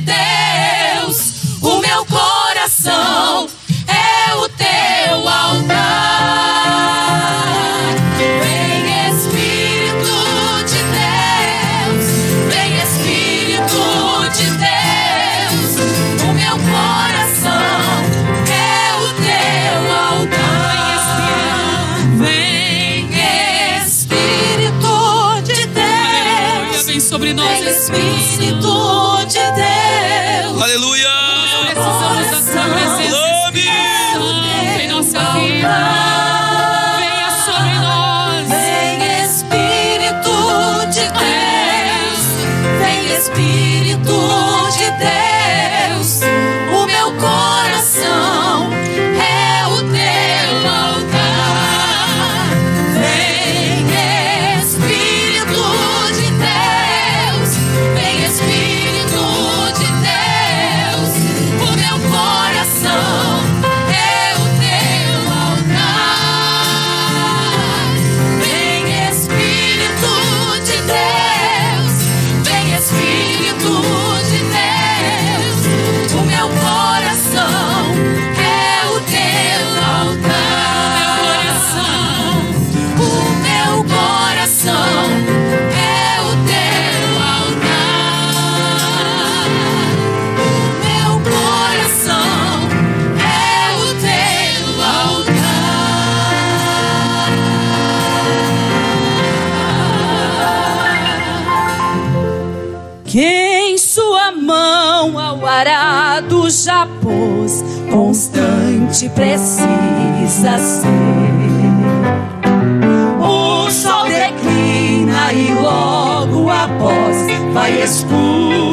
did Deus constante precisa ser. O sol declina e logo após vai escuro.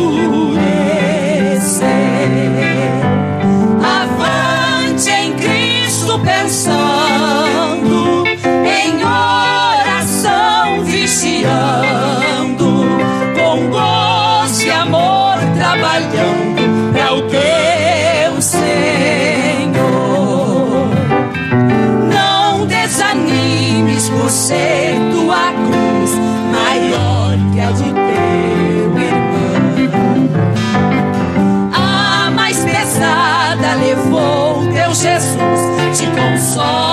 song.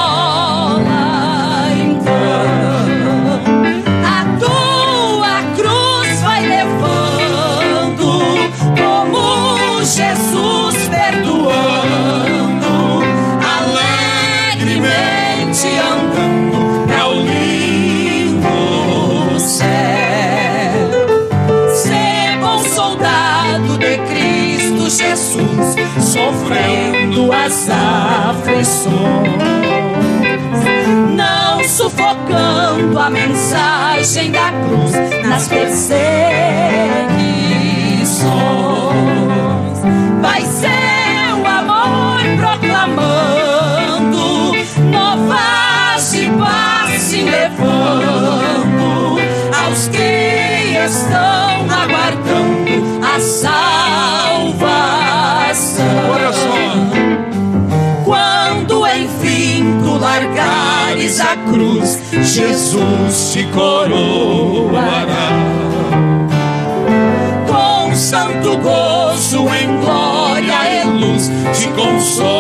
lições, não sufocando a mensagem da cruz nas perseguições. Vai ser o amor proclamando novas de paz levando aos que estão aguardando a salvação. cruz, Jesus te coroará. Com santo gozo em glória e luz te consola.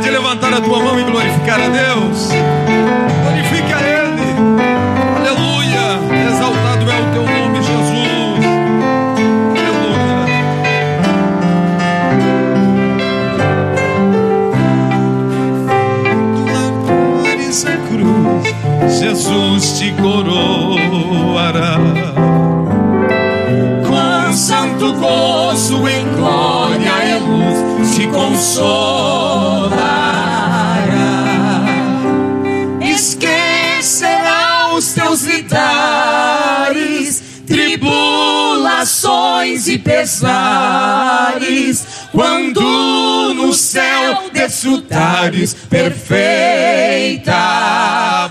pode levantar a tua mão e glorificar a Deus? Glorifica a Ele. Aleluia. Exaltado é o teu nome, Jesus. Aleluia. Tua cores a cruz, Jesus te coroará. Com santo gozo em glória e luz, te consola. e pesares, quando no céu desfrutares perfeita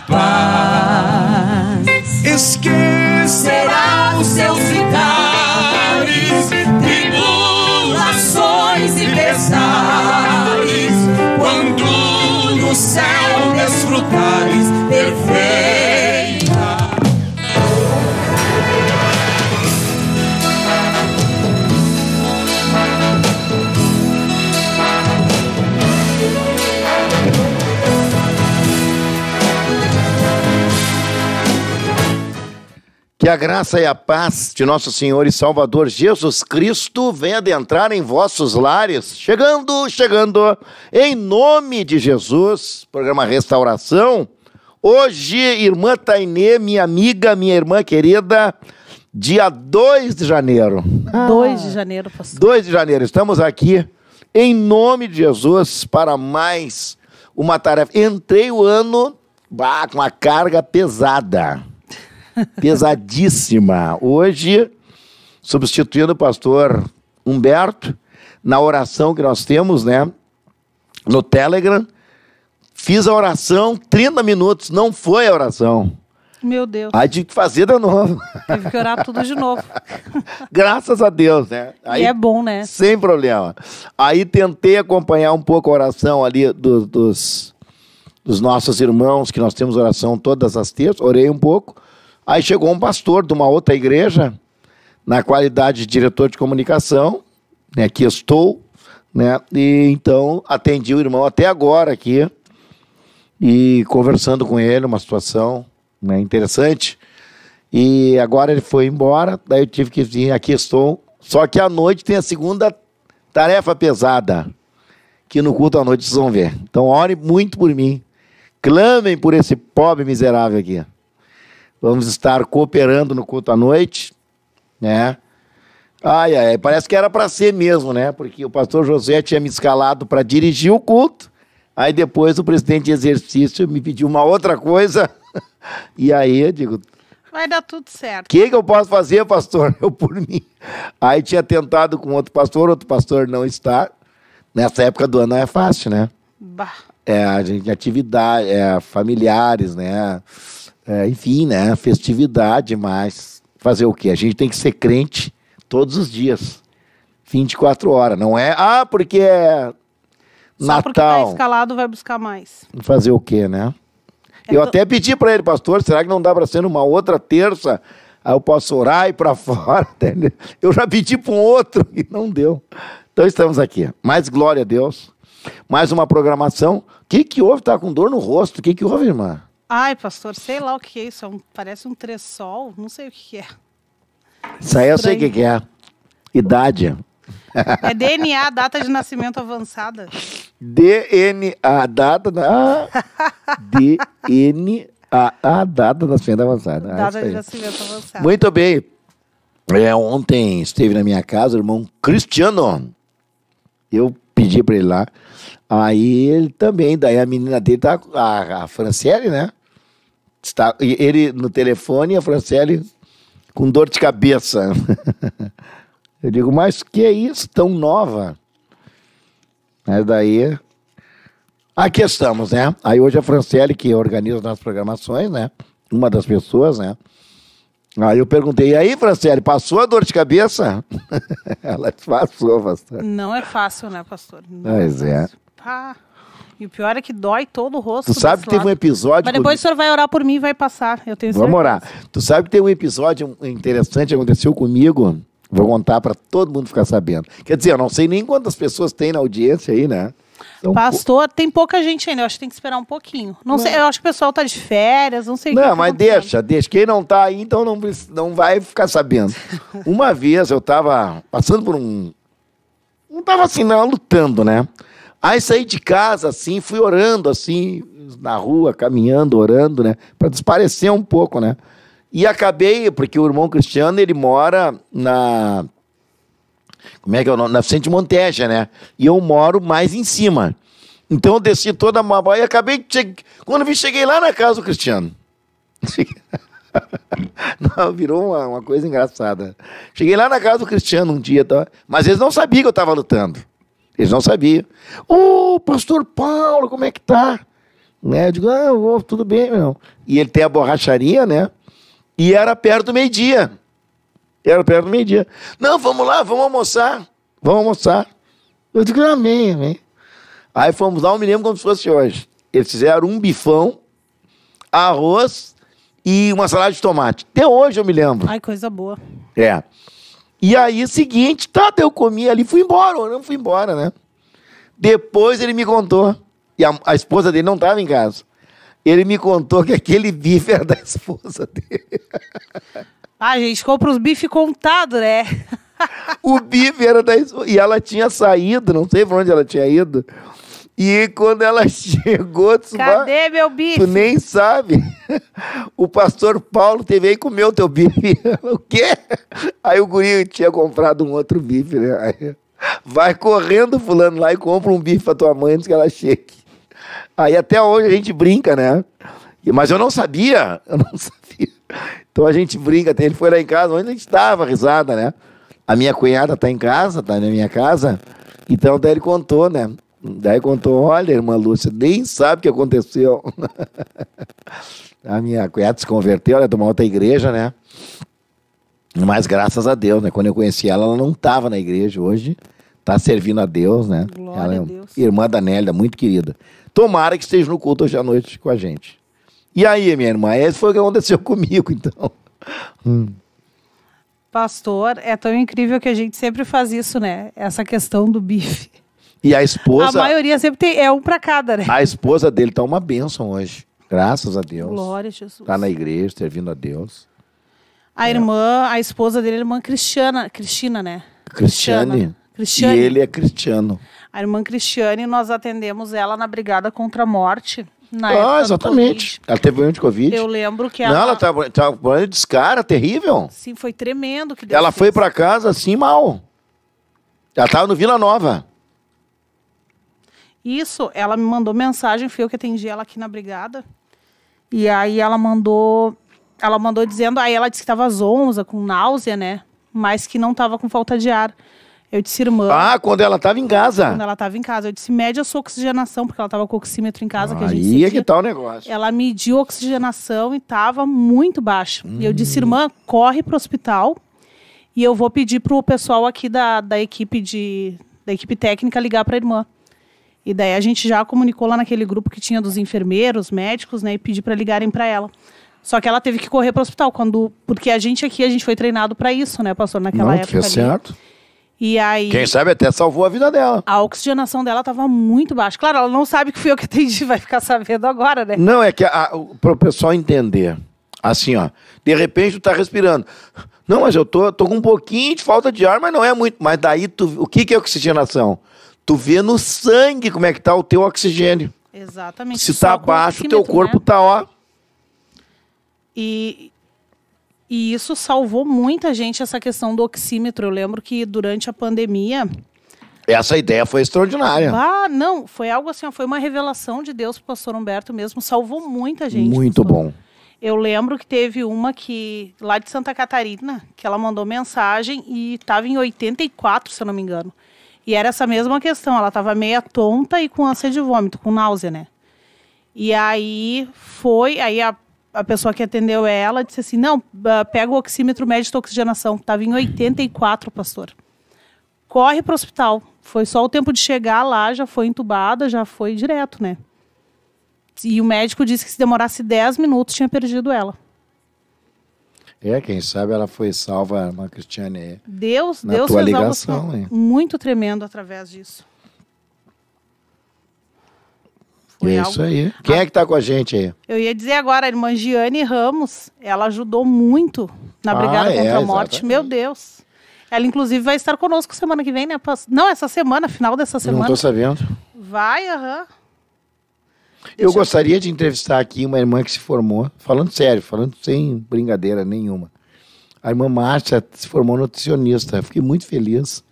paz. Esquecerá os seus vitares, tribulações e pesares, quando no céu desfrutares perfeita Que a graça e a paz de nosso Senhor e Salvador Jesus Cristo venha adentrar em vossos lares, chegando, chegando, em nome de Jesus, programa Restauração. Hoje, irmã Tainê, minha amiga, minha irmã querida, dia 2 de janeiro. 2 de janeiro, pastor. 2 de janeiro, estamos aqui em nome de Jesus para mais uma tarefa. Entrei o ano bah, com uma carga pesada pesadíssima. Hoje, substituindo o pastor Humberto, na oração que nós temos, né? No Telegram, fiz a oração, 30 minutos, não foi a oração. Meu Deus. Aí tive que fazer de novo. Tive que orar tudo de novo. Graças a Deus, né? Aí, e é bom, né? Sem problema. Aí tentei acompanhar um pouco a oração ali dos, dos nossos irmãos, que nós temos oração todas as terças, orei um pouco. Aí chegou um pastor de uma outra igreja, na qualidade de diretor de comunicação, né, Aqui estou, né, e então atendi o irmão até agora aqui, e conversando com ele, uma situação né, interessante. E agora ele foi embora, daí eu tive que vir, aqui estou. Só que à noite tem a segunda tarefa pesada, que no culto à noite vocês vão ver. Então ore muito por mim. Clamem por esse pobre miserável aqui. Vamos estar cooperando no culto à noite, né? Ai, ai, parece que era para ser mesmo, né? Porque o pastor José tinha me escalado para dirigir o culto. Aí depois o presidente de exercício me pediu uma outra coisa. e aí eu digo, Vai dar tudo certo. O que, que, eu posso fazer, pastor? Eu por mim. Aí tinha tentado com outro pastor, outro pastor não está. Nessa época do ano não é fácil, né? Bah. É, a gente atividade, é, familiares, né? é, enfim, né, festividade, mas fazer o quê? A gente tem que ser crente todos os dias, 24 horas. Não é, ah, porque é Só Natal. porque tá escalado vai buscar mais. Fazer o quê, né? É eu até pedi para ele, pastor, será que não dá para ser numa outra terça? Aí eu posso orar e ir para fora. Eu já pedi para um outro e não deu. Então estamos aqui. Mais glória a Deus. Mais uma programação. O que, que houve? Está com dor no rosto. O que, que houve, irmã? Ai, pastor, sei lá o que é isso. É um, parece um tressol, não sei o que é. Isso aí eu sei o que, é. Idade. É DNA, data de nascimento avançada. DNA, data. Ah, DNA, data de nascimento avançada. Ah, data de nascimento avançada. Muito bem. É, ontem esteve na minha casa o irmão Cristiano. Eu pedi para ele lá. Aí ele também, daí a menina dele tá, a, a Franciele, né? Está, ele no telefone e a Franciele com dor de cabeça. Eu digo, mas que é isso, tão nova? Aí daí. Aqui estamos, né? Aí hoje a Franciele, que organiza nossas programações, né? Uma das pessoas, né? Aí eu perguntei, e aí, Franciele, passou a dor de cabeça? Ela passou, pastor. Não é fácil, né, pastor? Não é pois é. Fácil. Pá. E o pior é que dói todo o rosto. Tu sabe que teve lado. um episódio. Mas depois comigo... o senhor vai orar por mim e vai passar. Eu tenho Vamos orar. Tu sabe que tem um episódio interessante que aconteceu comigo. Vou contar para todo mundo ficar sabendo. Quer dizer, eu não sei nem quantas pessoas tem na audiência aí, né? Então, Pastor, tem pouca gente ainda. Eu acho que tem que esperar um pouquinho. Não sei, eu acho que o pessoal tá de férias, não sei. Não, que mas tá deixa, deixa. Quem não tá aí, então não, não vai ficar sabendo. Uma vez eu tava passando por um. Não tava assim, não, lutando, né? Aí saí de casa assim, fui orando assim, na rua, caminhando, orando, né? Para desaparecer um pouco, né? E acabei, porque o irmão Cristiano, ele mora na. Como é que é o nome? Na Vicente Monteja, né? E eu moro mais em cima. Então eu desci toda a Mabá e acabei. Che... Quando vi, cheguei lá na casa do Cristiano. Não, virou uma, uma, coisa engraçada. Cheguei lá na casa do Cristiano um dia, tá? mas eles não sabiam que eu estava lutando. Eles não sabiam. Ô, oh, pastor Paulo, como é que tá? Né? Eu digo, ah, tudo bem, meu. E ele tem a borracharia, né? E era perto do meio-dia. Era perto do meio-dia. Não, vamos lá, vamos almoçar. Vamos almoçar. Eu digo, amém, amém. Aí fomos lá, eu me lembro como se fosse hoje. Eles fizeram um bifão, arroz e uma salada de tomate. Até hoje eu me lembro. Ai, coisa boa. É. E aí, seguinte, tá, eu comi ali, fui embora, não fui embora, né? Depois ele me contou, e a, a esposa dele não tava em casa. Ele me contou que aquele bife era da esposa dele. Ah, gente, compra os bifes contados, né? o bife era da esposa. E ela tinha saído, não sei pra onde ela tinha ido e quando ela chegou, tu Cadê vai, meu bife? Tu nem sabe. O pastor Paulo teve aí e comeu teu bife. O quê? Aí o guri tinha comprado um outro bife, né? Aí, vai correndo fulano lá e compra um bife pra tua mãe antes que ela chegue. Aí até hoje a gente brinca, né? Mas eu não sabia, eu não sabia. Então a gente brinca, ele foi lá em casa, onde a gente tava, risada, né? A minha cunhada tá em casa, tá na minha casa. Então daí ele contou, né? Daí contou, olha, irmã Lúcia, nem sabe o que aconteceu. a minha cunhada se converteu, ela é de uma outra igreja, né? Mas graças a Deus, né? Quando eu conheci ela, ela não estava na igreja hoje. Está servindo a Deus, né? Glória ela é a Deus. irmã da Nélia, muito querida. Tomara que esteja no culto hoje à noite com a gente. E aí, minha irmã, esse foi o que aconteceu comigo, então. Hum. Pastor, é tão incrível que a gente sempre faz isso, né? Essa questão do bife. E a esposa. A maioria sempre tem. É um para cada, né? A esposa dele tá uma bênção hoje. Graças a Deus. Glória a Jesus. Tá na igreja, servindo a Deus. A é. irmã, a esposa dele é irmã Cristiana, Cristina, né? Cristiane. Cristiane. E ele é cristiano. A irmã Cristiane, nós atendemos ela na Brigada contra a Morte. Na ah, exatamente. Ela teve um de Covid. Eu lembro que ela. Não, ela tava, tava com de descara, terrível. Sim, foi tremendo que Deus Ela fez. foi para casa assim mal. Ela tava no Vila Nova. Isso, ela me mandou mensagem, fui eu que atendi ela aqui na brigada. E aí ela mandou, ela mandou dizendo, aí ela disse que estava zonza, com náusea, né? Mas que não estava com falta de ar. Eu disse, irmã. Ah, quando ela estava em casa. Quando ela estava em casa. Eu disse, mede a sua oxigenação, porque ela estava com oxímetro em casa. que a gente aí é que tá o negócio. Ela mediu a oxigenação e estava muito baixa. Hum. E eu disse, irmã, corre pro hospital. E eu vou pedir pro pessoal aqui da, da equipe de da equipe técnica ligar para a irmã. E daí a gente já comunicou lá naquele grupo que tinha dos enfermeiros, médicos, né? E pedi para ligarem para ela. Só que ela teve que correr para o hospital quando, porque a gente aqui a gente foi treinado para isso, né? Passou naquela Não, época. Fez ali. certo. E aí. Quem sabe até salvou a vida dela. A oxigenação dela estava muito baixa. Claro, ela não sabe que fui eu que atendi, vai ficar sabendo agora, né? Não, é que para o pessoal entender. Assim, ó. De repente tu tá respirando. Não, mas eu tô, tô com um pouquinho de falta de ar, mas não é muito. Mas daí tu. O que, que é oxigenação? tu vê no sangue como é que tá o teu oxigênio. Exatamente. Se tá baixo, o teu corpo né? tá ó. E, e isso salvou muita gente essa questão do oxímetro. Eu lembro que durante a pandemia essa ideia foi extraordinária. Ah, não, foi algo assim, foi uma revelação de Deus para o pastor Humberto mesmo, salvou muita gente. Muito pastor. bom. Eu lembro que teve uma que, lá de Santa Catarina, que ela mandou mensagem e estava em 84, se eu não me engano. E era essa mesma questão, ela tava meia tonta e com ânsia de vômito, com náusea, né? E aí foi, aí a, a pessoa que atendeu ela disse assim: não, ah, pega o oxímetro médio de oxigenação, que tava em 84, pastor. Corre pro hospital. Foi só o tempo de chegar lá, já foi entubada, já foi direto, né? E o médico disse que se demorasse 10 minutos tinha perdido ela. É, quem sabe ela foi salva, irmã Cristiane. Deus, na Deus tua ligação, assim, muito tremendo através disso. Foi é algo... isso aí. Quem ah, é que está com a gente aí? Eu ia dizer agora, a irmã Giane Ramos, ela ajudou muito na ah, brigada ah, contra a morte. Exatamente. Meu Deus. Ela, inclusive, vai estar conosco semana que vem, né? Não, essa semana, final dessa semana. Não estou sabendo. Vai, aham. Uhum eu gostaria de entrevistar aqui uma irmã que se formou, falando sério, falando sem brincadeira nenhuma. A irmã Márcia se formou nutricionista. Eu fiquei muito feliz,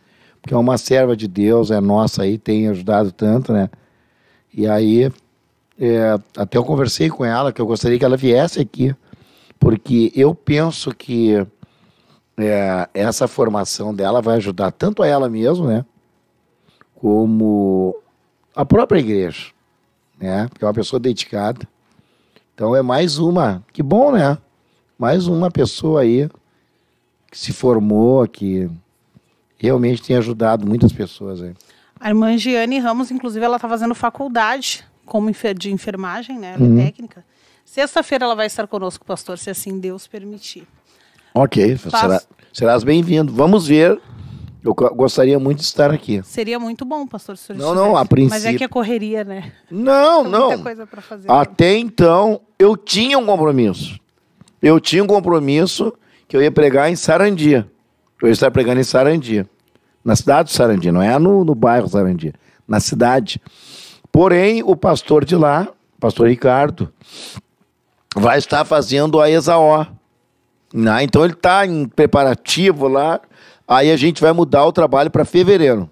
porque é uma serva de Deus, é nossa aí, tem ajudado tanto, né? E aí, é, até eu conversei com ela, que eu gostaria que ela viesse aqui, porque eu penso que é, essa formação dela vai ajudar tanto a ela mesma, né? Como a própria igreja né? Porque é uma pessoa dedicada. Então é mais uma. Que bom, né? Mais uma pessoa aí que se formou, que realmente tem ajudado muitas pessoas aí. A irmã Giane Ramos, inclusive, ela está fazendo faculdade como de enfermagem, né? Ela é uhum. técnica. Sexta-feira ela vai estar conosco, pastor, se assim Deus permitir. Ok, Faz... será, serás bem-vindo. Vamos ver eu gostaria muito de estar aqui. Seria muito bom, pastor, se Não, não, a princípio. Mas é que a é correria, né? Não, Tem não. Muita coisa fazer. Até então, eu tinha um compromisso. Eu tinha um compromisso que eu ia pregar em Sarandia. Eu ia estar pregando em Sarandia. Na cidade de Sarandia, não é no, no bairro Sarandia. Na cidade. Porém, o pastor de lá, pastor Ricardo, vai estar fazendo a Exaó. Né? então ele está em preparativo lá Aí a gente vai mudar o trabalho para fevereiro.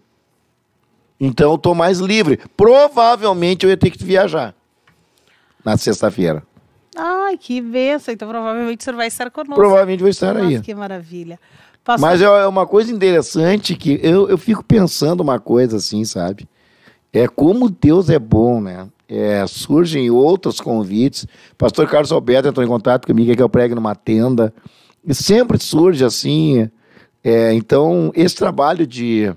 Então eu tô mais livre. Provavelmente eu ia ter que viajar na sexta-feira. Ai, que benção. Então provavelmente o senhor vai estar conosco. Provavelmente vou estar Nossa, aí. Que maravilha. Posso... Mas é, é uma coisa interessante que eu, eu fico pensando uma coisa assim, sabe? É como Deus é bom, né? É, surgem outros convites. Pastor Carlos Alberto entrou em contato comigo, que é eu prego numa tenda. E sempre surge assim é, então, esse trabalho de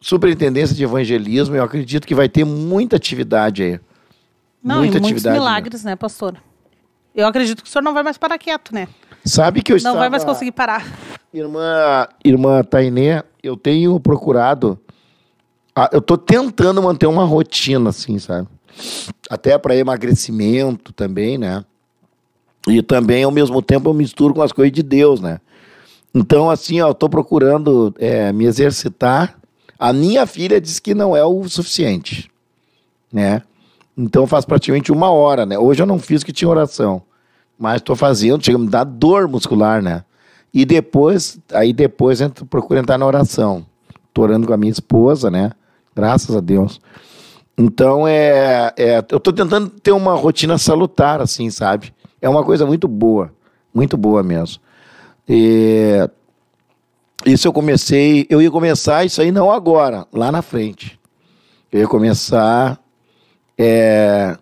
superintendência de evangelismo, eu acredito que vai ter muita atividade aí. Não, muita e muitos né? milagres, né, pastor? Eu acredito que o senhor não vai mais parar quieto, né? Sabe que eu não estava... Não vai mais conseguir parar. Irmã, irmã Tainé eu tenho procurado... Eu estou tentando manter uma rotina, assim, sabe? Até para emagrecimento também, né? E também, ao mesmo tempo, eu misturo com as coisas de Deus, né? Então, assim, ó, eu tô procurando é, me exercitar. A minha filha diz que não é o suficiente, né? Então, faz faço praticamente uma hora, né? Hoje eu não fiz que tinha oração, mas estou fazendo, chega a me dar dor muscular, né? E depois, aí depois eu procuro entrar na oração. Tô orando com a minha esposa, né? Graças a Deus. Então, é, é eu estou tentando ter uma rotina salutar, assim, sabe? É uma coisa muito boa, muito boa mesmo. E, isso eu comecei, eu ia começar isso aí não agora, lá na frente. Eu ia começar é,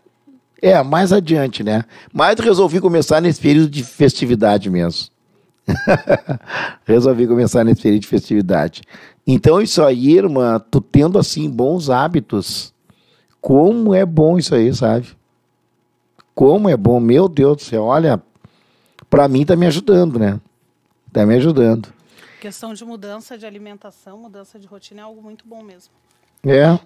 é mais adiante, né? Mas resolvi começar nesse período de festividade mesmo. resolvi começar nesse período de festividade. Então isso aí, irmã, tu tendo assim bons hábitos, como é bom isso aí, sabe? Como é bom, meu Deus do céu, olha, para mim tá me ajudando, né? Está me ajudando. questão de mudança de alimentação, mudança de rotina é algo muito bom mesmo. É.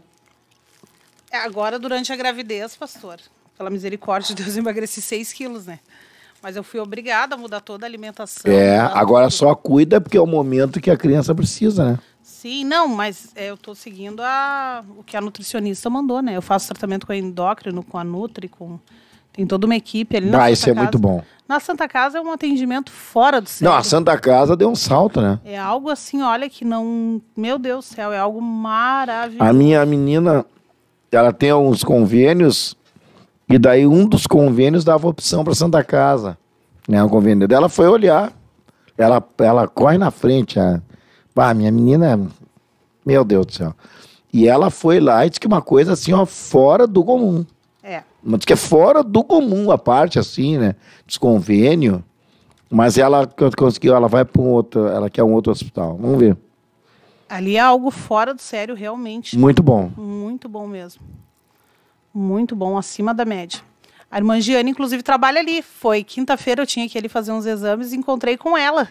é agora, durante a gravidez, pastor, pela misericórdia de Deus, eu emagreci 6 quilos, né? Mas eu fui obrigada a mudar toda a alimentação. É, agora tudo. só cuida porque é o momento que a criança precisa, né? Sim, não, mas é, eu estou seguindo a, o que a nutricionista mandou, né? Eu faço tratamento com a endócrino, com a Nutri, com tem toda uma equipe ali na Ah, Santa isso é Casa. muito bom. Na Santa Casa é um atendimento fora do centro. Não, a Santa Casa deu um salto, né? É algo assim, olha, que não. Meu Deus do céu, é algo maravilhoso. A minha menina, ela tem alguns convênios, e daí um dos convênios dava opção para Santa Casa. Né? O convênio dela foi olhar. Ela, ela corre na frente. A... Ah, minha menina, meu Deus do céu. E ela foi lá e disse que uma coisa assim, ó, fora do comum. Mas que é fora do comum a parte, assim, né? Desconvênio. Mas ela conseguiu, ela vai para um outro, ela quer um outro hospital. Vamos ver. Ali é algo fora do sério, realmente. Muito bom. Muito bom mesmo. Muito bom, acima da média. A irmã Giane, inclusive, trabalha ali. Foi quinta-feira, eu tinha que ir ali fazer uns exames e encontrei com ela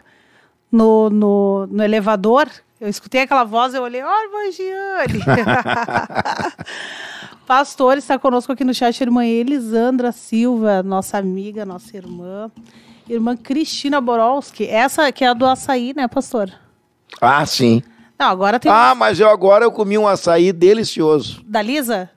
no, no, no elevador. Eu escutei aquela voz, eu olhei, ó, oh, irmã Giane. Pastor está conosco aqui no chat, irmã Elisandra Silva, nossa amiga, nossa irmã. Irmã Cristina Borowski, essa que é a do açaí, né, pastor? Ah, sim. Não, agora tem. Ah, mas eu agora eu comi um açaí delicioso. Da Lisa?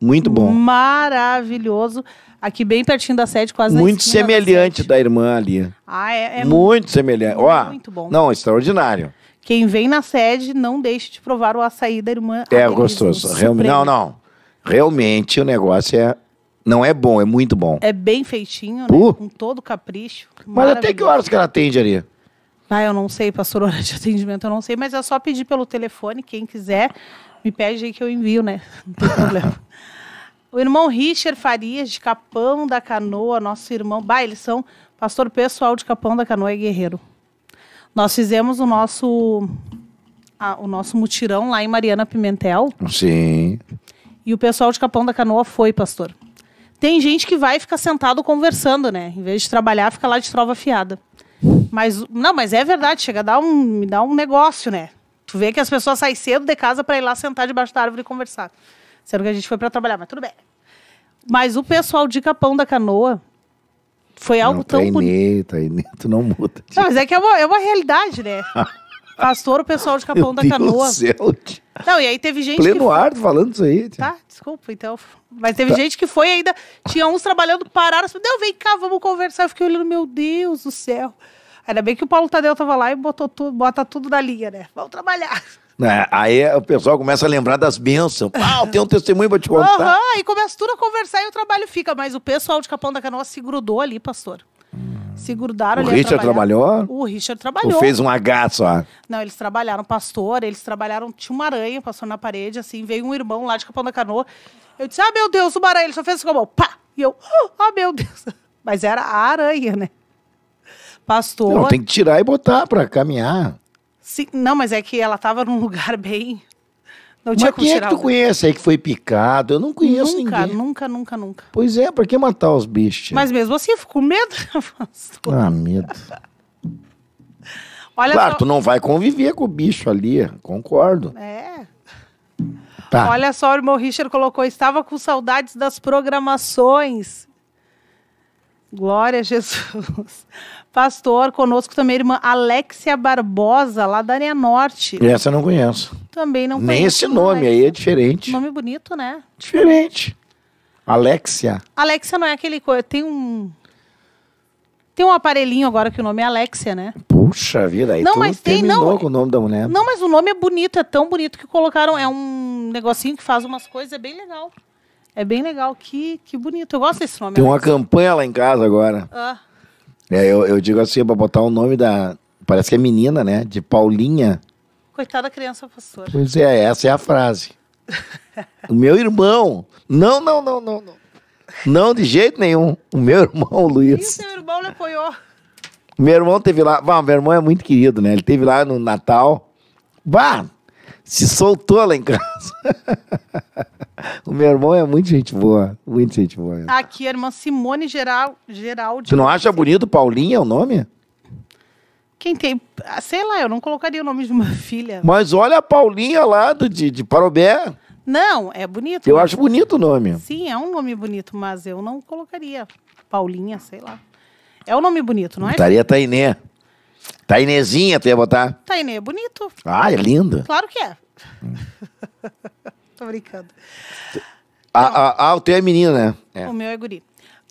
Muito bom. Maravilhoso. Aqui bem pertinho da sede, quase Muito semelhante da, da, irmã ali. Ah, é, é muito, muito semelhante. Ó, muito bom. Não, extraordinário. Quem vem na sede, não deixe de provar o açaí da irmã. É gostoso, realmente. Não, não realmente o negócio é não é bom, é muito bom. É bem feitinho, né? Com todo capricho. Mas até que horas que ela atende ali? Ah, eu não sei, pastor, hora de atendimento eu não sei, mas é só pedir pelo telefone, quem quiser, me pede aí que eu envio, né? Não tem problema. o irmão Richard Farias, de Capão da Canoa, nosso irmão. Bah, eles são pastor pessoal de Capão da Canoa e é Guerreiro. Nós fizemos o nosso, o nosso mutirão lá em Mariana Pimentel. Sim. E o pessoal de Capão da Canoa foi, pastor. Tem gente que vai ficar sentado conversando, né? Em vez de trabalhar, fica lá de trova afiada. Mas, não, mas é verdade, chega a dar um, me dá um negócio, né? Tu vê que as pessoas saem cedo de casa para ir lá sentar debaixo da árvore e conversar. Sendo que a gente foi para trabalhar, mas tudo bem. Mas o pessoal de Capão da Canoa foi algo não, tão bonito. Tá, né? tá né? tu não muda. Não, mas é que é uma, é uma realidade, né? Pastor, o pessoal de Capão Meu da Deus Canoa. Céu, não, e aí teve gente. Pleno ar foi... falando isso aí. Tá, desculpa, então. Mas teve tá. gente que foi ainda. Tinha uns trabalhando, pararam. Assim, não, vem cá, vamos conversar. Eu fiquei olhando, meu Deus do céu. Ainda bem que o Paulo Tadeu tava lá e botou tudo, bota tudo na linha, né? Vamos trabalhar. É, aí o pessoal começa a lembrar das bênçãos. Pau, tem um testemunho pra te contar. Aham, uhum, e começa tudo a conversar e o trabalho fica. Mas o pessoal de Capão da Canoa se grudou ali, pastor. Se grudaram o ali. O Richard trabalhou? O Richard trabalhou. Ou fez um H só? Não, eles trabalharam. Pastor, eles trabalharam. Tinha uma aranha, passou na parede, assim. Veio um irmão lá de Capão da Canoa. Eu disse, ah, meu Deus, uma aranha. Ele só fez assim, como, pá! E eu, oh, ah, oh, meu Deus. Mas era a aranha, né? Pastor. Não, tem que tirar e botar pra caminhar. Sim, não, mas é que ela tava num lugar bem não tinha Mas quem é que tu conhece aí que foi picado? Eu não conheço nunca, ninguém. Nunca, nunca, nunca. nunca. Pois é, por que matar os bichos? Mas mesmo assim, eu fico com medo. Né, ah, medo. Olha claro, só... tu não vai conviver com o bicho ali, concordo. É. Tá. Olha só, o irmão Richard colocou, estava com saudades das programações. Glória a Jesus pastor. Conosco também a irmã Alexia Barbosa, lá da Areia Norte. Essa eu não conheço. Também não conheço. Nem esse né? nome aí é diferente. Nome bonito, né? Diferente. Alexia. Alexia não é aquele. Tem um. Tem um aparelhinho agora que o nome é Alexia, né? Puxa vida, aí não, mas tem, não, com o nome da mulher. Não, mas o nome é bonito, é tão bonito que colocaram. É um negocinho que faz umas coisas, é bem legal. É bem legal, que, que bonito. Eu gosto desse nome. Tem Alexia. uma campanha lá em casa agora. Ah. É, eu, eu digo assim, pra botar o nome da. Parece que é menina, né? De Paulinha. Coitada criança pastor Pois é, essa é a frase. o meu irmão. Não, não, não, não, não. Não, de jeito nenhum. O meu irmão, Luiz. E o seu irmão lhe apoiou. Meu irmão teve lá. Bah, meu irmão é muito querido, né? Ele teve lá no Natal. Bah, se soltou lá em casa. o meu irmão é muito gente boa, muito gente boa. Aqui, a irmã Simone Geral, Geraldi. Tu não acha bonito Paulinha o nome? Quem tem. Ah, sei lá, eu não colocaria o nome de uma filha. Mas olha a Paulinha lá do, de, de Parobé. Não, é bonito. Eu acho bonito o nome. Sim, é um nome bonito, mas eu não colocaria Paulinha, sei lá. É um nome bonito, não é? Estaria Tainé. Tainezinha, tá tu ia botar? Tainê tá é bonito. Ah, é lindo. Claro que é. Hum. Tô brincando. Ah, ah, o teu é menino, né? É. O meu é guri.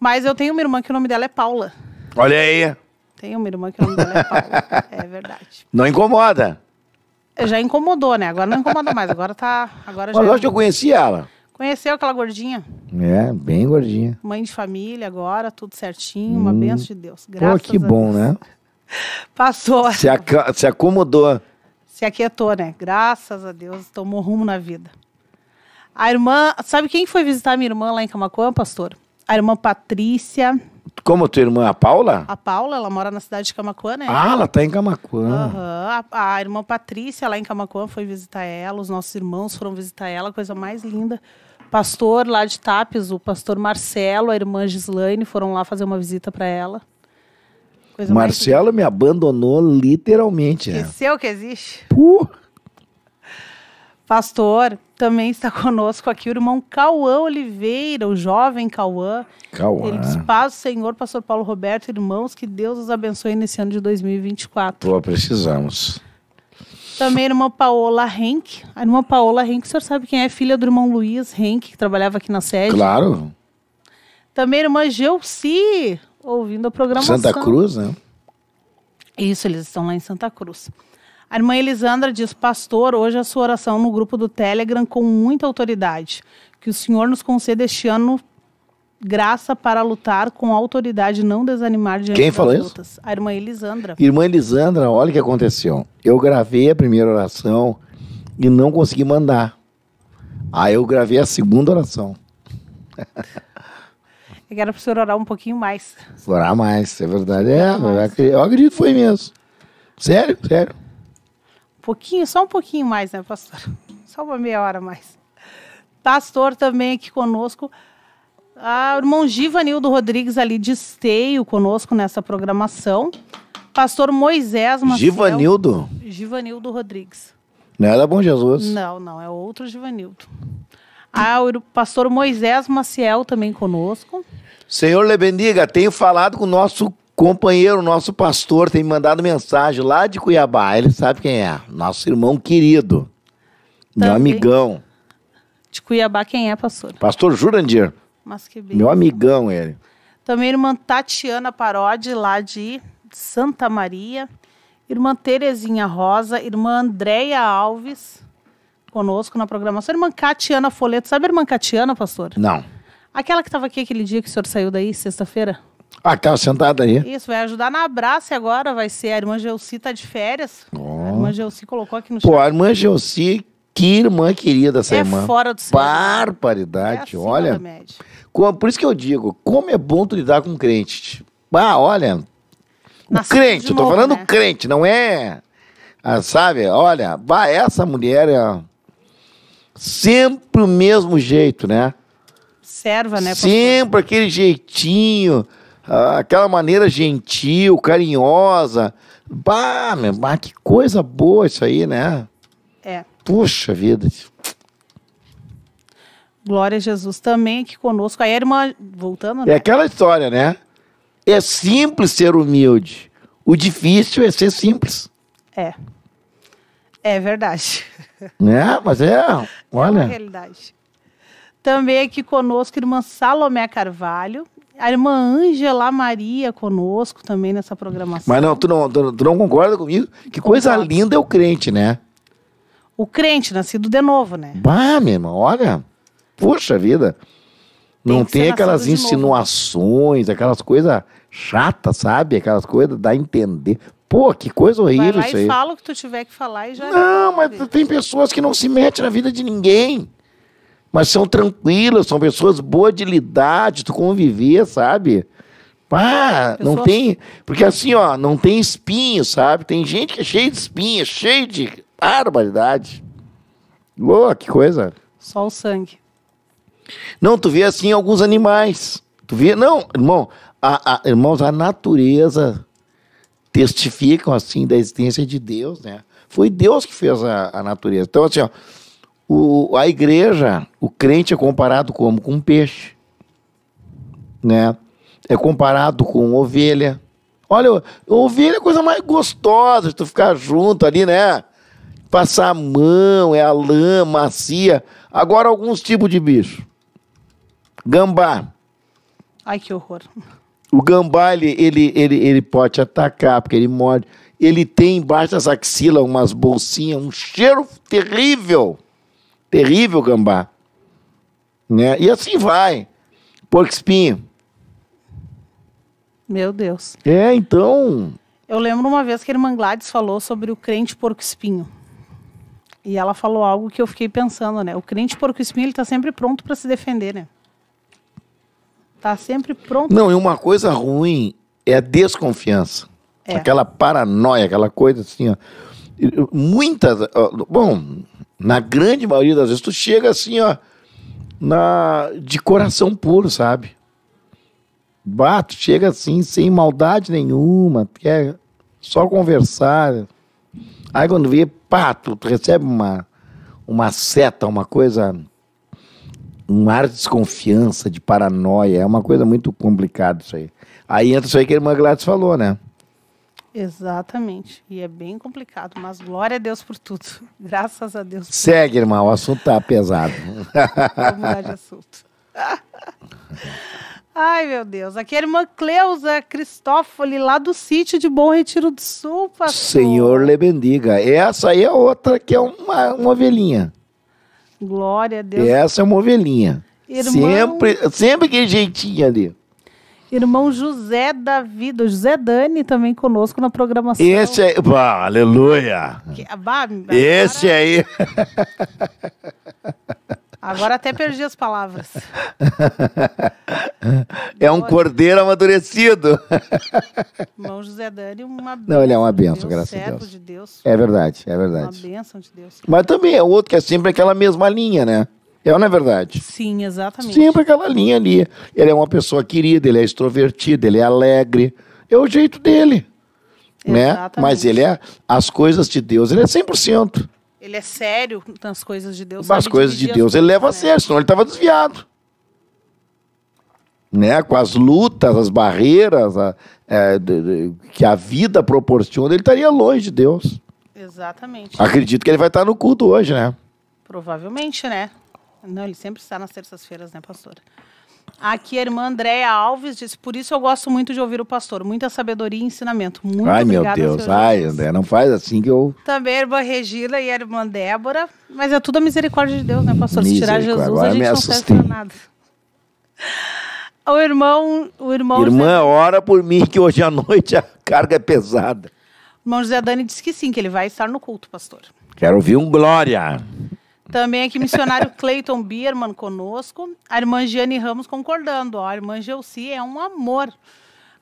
Mas eu tenho uma irmã que o nome dela é Paula. Olha aí. Tenho uma irmã que o nome dela é Paula. é verdade. Não incomoda. Já incomodou, né? Agora não incomoda mais. Agora tá. Agora Mas já lógico que eu conheci ela. Conheceu aquela gordinha? É, bem gordinha. Mãe de família agora, tudo certinho, uma hum. benção de Deus. Graças Pô, que bom, Deus. né? Passou. Se, ac se acomodou. Se aquietou, né? Graças a Deus, tomou rumo na vida. A irmã, sabe quem foi visitar minha irmã lá em Camacuã, pastor? A irmã Patrícia. Como tua irmã, a Paula? A Paula, ela mora na cidade de Camacuã, né? Ah, ela tá em Camacuã. Uhum. A, a, irmã Patrícia lá em Camacuã foi visitar ela, os nossos irmãos foram visitar ela, coisa mais linda. Pastor lá de Tapes, o pastor Marcelo, a irmã Gislaine foram lá fazer uma visita para ela. Coisa mais... me abandonou literalmente. Né? Esqueceu né? que existe? Pastor, também está conosco aqui o irmão Cauã Oliveira, o jovem Cauã. Cauã. Ele diz, paz Senhor, pastor Paulo Roberto, irmãos, que Deus os abençoe nesse ano de 2024. Pô, precisamos. Também a irmã Paola Henk. A irmã Paola Henk, o senhor sabe quem é? Filha do irmão Luiz Henk, que trabalhava aqui na sede. Claro. Também a irmã Geuci, ouvindo a programação. Santa Cruz, né? Isso, eles estão lá em Santa Cruz. A irmã Elisandra diz: Pastor, hoje a sua oração no grupo do Telegram com muita autoridade. Que o Senhor nos conceda este ano graça para lutar com autoridade e não desanimar de Quem falou lutas. Isso? A irmã Elisandra. Irmã Elisandra, olha o que aconteceu. Eu gravei a primeira oração e não consegui mandar. Aí eu gravei a segunda oração. Eu quero o senhor orar um pouquinho mais. Orar mais, é verdade. É, eu acredito que foi mesmo. Sério, sério. Um pouquinho, só um pouquinho mais, né, pastor? Só uma meia hora mais. Pastor também aqui conosco. A irmão Givanildo Rodrigues ali de Esteio conosco nessa programação. Pastor Moisés Marcel. Givanildo? Givanildo Rodrigues. Não é da Bom Jesus. Não, não, é outro Givanildo. Ah, o pastor Moisés Maciel também conosco. Senhor lhe bendiga, tenho falado com o nosso companheiro, nosso pastor, tem mandado mensagem lá de Cuiabá. Ele sabe quem é. Nosso irmão querido. Também. Meu amigão. De Cuiabá, quem é, pastor? Pastor Jurandir. Mas que bem. Meu amigão, ele. Também irmã Tatiana Parodi, lá de Santa Maria. Irmã Terezinha Rosa. Irmã Andréia Alves conosco na programação. Irmã Catiana Folheto. Sabe a irmã Catiana, pastor? Não. Aquela que estava aqui aquele dia que o senhor saiu daí, sexta-feira? Ah, que estava sentada aí. Isso, vai ajudar na abraça agora, vai ser. A irmã Gelsi tá de férias. Oh. A irmã Gelsi colocou aqui no chão. Pô, a irmã Gelsi, que irmã querida essa é irmã. fora do céu. Barbaridade, é olha. por isso que eu digo, como é bom tu lidar com crente. Ah, olha. O Nascido crente, eu tô falando né? crente, não é... Ah, sabe, olha, bah, essa mulher é... Sempre o mesmo jeito, né? Serva, né? Sempre pastor? aquele jeitinho, aquela maneira gentil, carinhosa. Bah, meu, bah, que coisa boa isso aí, né? É. Puxa vida. Glória a Jesus também aqui conosco. Aí a irmã, voltando, é né? É aquela história, né? É simples ser humilde. O difícil é ser simples. É. É verdade. É, mas é, olha. É realidade. Também aqui conosco irmã Salomé Carvalho. A irmã Ângela Maria conosco também nessa programação. Mas não, tu não, tu não concorda comigo? Que coisa Concordo. linda é o crente, né? O crente, nascido de novo, né? Bah, minha irmã, olha. Puxa vida. Tem não tem aquelas insinuações, aquelas coisas chatas, sabe? Aquelas coisas dá a entender. Pô, que coisa horrível isso aí. e fala o que tu tiver que falar e já. Não, tá mas tem pessoas que não se metem na vida de ninguém. Mas são tranquilas, são pessoas boas de lidar, de tu conviver, sabe? Pá, não tem. Porque assim, ó, não tem espinho, sabe? Tem gente que é cheia de espinho, é cheia de barbaridade. Pô, que coisa. Só o sangue. Não, tu vê assim alguns animais. Tu vê. Não, irmão, a, a, irmãos, a natureza testificam assim da existência de Deus, né? Foi Deus que fez a, a natureza. Então assim, ó, o, a igreja, o crente é comparado como com um peixe, né? É comparado com ovelha. Olha, ovelha é a coisa mais gostosa de tu ficar junto ali, né? Passar a mão, é a lã macia. Agora alguns tipos de bicho. Gambá. Ai, que horror. O gambá, ele, ele, ele, ele pode atacar, porque ele morde. Ele tem embaixo das axilas umas bolsinhas, um cheiro terrível. Terrível gambá. Né? E assim vai. Porco espinho. Meu Deus. É, então. Eu lembro uma vez que a irmã Gladys falou sobre o crente porco espinho. E ela falou algo que eu fiquei pensando, né? O crente porco espinho, ele tá sempre pronto para se defender, né? Tá sempre pronto. Não, e uma coisa ruim é a desconfiança. É. Aquela paranoia, aquela coisa assim, ó. Muitas. Ó, bom, na grande maioria das vezes, tu chega assim, ó, na, de coração puro, sabe? Bato, chega assim, sem maldade nenhuma, quer só conversar. Aí quando vê, pá, tu recebe uma, uma seta, uma coisa um ar de desconfiança, de paranoia. É uma coisa muito complicada isso aí. Aí entra isso aí que a irmã Gladys falou, né? Exatamente. E é bem complicado, mas glória a Deus por tudo. Graças a Deus. Segue, irmão o assunto tá pesado. Vamos mudar de assunto. Ai, meu Deus. Aqui é a irmã Cleusa Cristófoli, lá do sítio de Bom Retiro do Sul, pastor. Senhor lhe bendiga. Essa aí é outra que é uma, uma ovelhinha. Glória a Deus. essa é uma ovelhinha. Irmão... Sempre, sempre aquele jeitinho ali. Irmão José Davi, do José Dani também conosco na programação. Esse aí, bah, aleluia. Que, bah, Esse aí. Agora até perdi as palavras. é um cordeiro amadurecido. Irmão José Dani, uma benção. Não, ele é uma benção, de graças a Deus. De Deus. É verdade, é verdade. Uma benção de Deus. Mas também é outro que é sempre aquela mesma linha, né? É ou não é verdade? Sim, exatamente. Sempre aquela linha ali. Ele é uma pessoa querida, ele é extrovertido, ele é alegre. É o jeito dele. Exatamente. Né? Mas ele é. As coisas de Deus, ele é 100%. Ele é sério nas coisas de Deus. Nas coisas de Deus ele leva a né? sério, senão ele estava desviado. Né? Com as lutas, as barreiras a, é, que a vida proporciona, ele estaria longe de Deus. Exatamente. Acredito que ele vai estar no culto hoje, né? Provavelmente, né? Não, ele sempre está nas terças-feiras, né, pastora? Aqui a irmã Andréa Alves disse: Por isso eu gosto muito de ouvir o pastor. Muita sabedoria e ensinamento. Muito Ai, meu Deus. Ai, André, não faz assim que eu. Também a irmã Regina e a irmã Débora. Mas é tudo a misericórdia de Deus, né, pastor? Se tirar Jesus, Agora a gente não serve nada. O irmão. O irmão Irmã, José... ora por mim que hoje à noite a carga é pesada. O irmão José Dani disse que sim, que ele vai estar no culto, pastor. Quero ouvir um glória. Também aqui, missionário Clayton Bierman conosco. A irmã Giane Ramos concordando. Ó, a irmã Gelsi é um amor.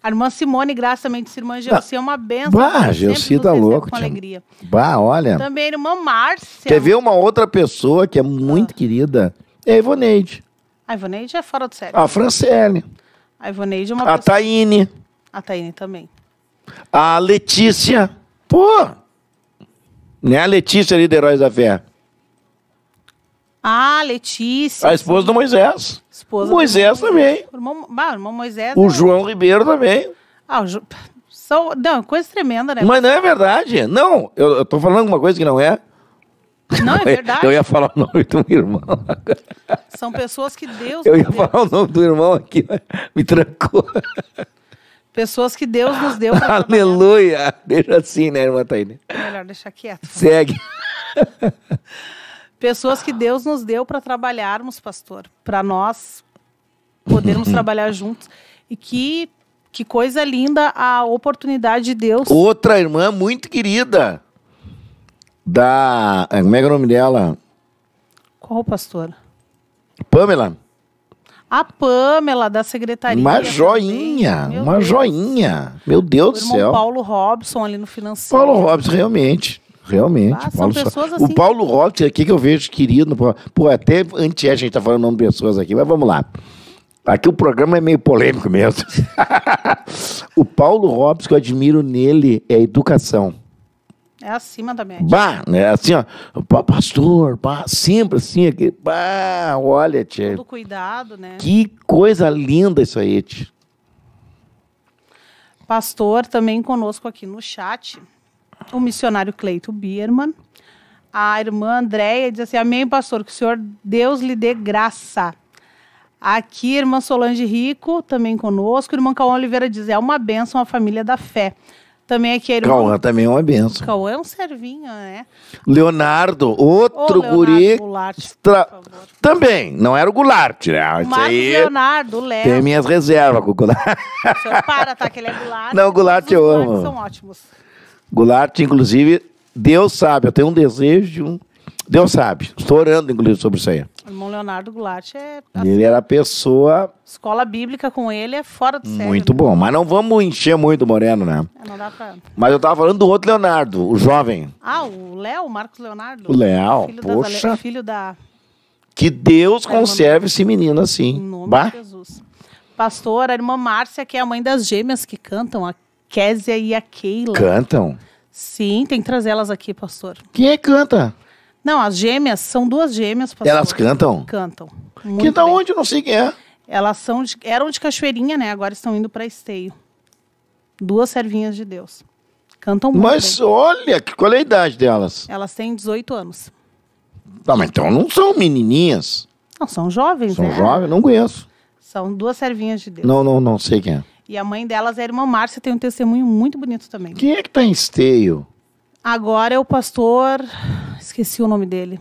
A irmã Simone, graça também disse, irmã Gelsi é uma benção. Bah, Gelsi tá louco. Com alegria. Bah, olha. Também a irmã Márcia. Quer ver uma outra pessoa que é muito ah. querida? É a Ivoneide. A Ivoneide é fora do sério. A Franciele. A Ivoneide é uma A pessoa... Taine. A Taine também. A Letícia. Pô! Né, a Letícia ali de Heróis da Fé. Ah, Letícia. A esposa do Moisés. Esposa Moisés do também. O irmão, bah, irmão Moisés. É o João Ribeiro também. Ah, o Ju... São... Não, coisa tremenda, né? Mas não é verdade. Não, eu, eu tô falando uma coisa que não é. Não, é verdade. Eu ia falar o nome do irmão. São pessoas que Deus. Eu ia Deus. falar o nome do irmão aqui, me trancou. Pessoas que Deus nos deu. Aleluia! Deixa assim, né, irmã Taíne? Melhor deixar quieto. Segue. Pessoas que Deus nos deu para trabalharmos, pastor, para nós podermos trabalhar juntos. E que, que coisa linda a oportunidade de Deus. Outra irmã muito querida da. Eh, como é que é o nome dela? Qual, pastor? Pamela. A Pamela da secretaria. Uma joinha, uma Deus. joinha. Meu Deus o do céu. Paulo Robson ali no financeiro. Paulo Robson, realmente. Realmente. Ah, Paulo assim... O Paulo Rotti aqui que eu vejo querido. Pô, até antes a gente está falando o nome de pessoas aqui, mas vamos lá. Aqui o programa é meio polêmico mesmo. o Paulo Robson, que eu admiro nele, é educação. É acima da média. Bah, né? Assim, ó, pastor, bah, sempre assim, aqui, bah, olha, tia. Todo cuidado, né? Que coisa linda isso aí, tia. Pastor também conosco aqui no chat o missionário Cleito Bierman. A irmã Andréia diz assim: Amém, pastor, que o Senhor Deus lhe dê graça. Aqui, irmã Solange Rico, também conosco. Irmã Cauã Oliveira diz: é uma bênção a família da fé. Também aqui a Cauã também é uma bênção. Cauã é um servinho, né? Leonardo, outro Ô, Leonardo guri. Goulart, extra... Também, não era o Goulart, né? Mas aí... Leonardo, Léo. Tem minhas reservas com o Goulart. O senhor para, tá? Que ele é Goulart. Não, o Goulart eu amo. são ótimos. Goulart, inclusive, Deus sabe, eu tenho um desejo de um. Deus sabe, estou orando, inclusive, sobre isso aí. O irmão Leonardo Goulart é. Assim, ele era pessoa. Escola bíblica com ele é fora do sério. Muito bom, mas não vamos encher muito o Moreno, né? É, não dá pra. Mas eu tava falando do outro Leonardo, o jovem. Ah, o Léo, Marcos Leonardo? O Léo, filho poxa. Da, filho da. Que Deus conserve esse menino assim. Em nome bah. de Jesus Pastor, a irmã Márcia, que é a mãe das gêmeas que cantam, aqui. Kézia e a Keila. Cantam? Sim, tem que trazer elas aqui, pastor. Quem é que canta? Não, as gêmeas, são duas gêmeas, pastor. Elas cantam? Cantam. Quem que onde? não sei quem é. Elas são de, eram de Cachoeirinha, né? Agora estão indo para Esteio. Duas servinhas de Deus. Cantam muito. Mas bem. olha, qual é a idade delas? Elas têm 18 anos. Tá, mas então não são menininhas. Não, são jovens, são né? São jovens, não conheço. São duas servinhas de Deus. Não, não, não sei quem é. E a mãe delas, é a irmã Márcia, tem um testemunho muito bonito também. Quem é que está em esteio? Agora é o pastor. Esqueci o nome dele.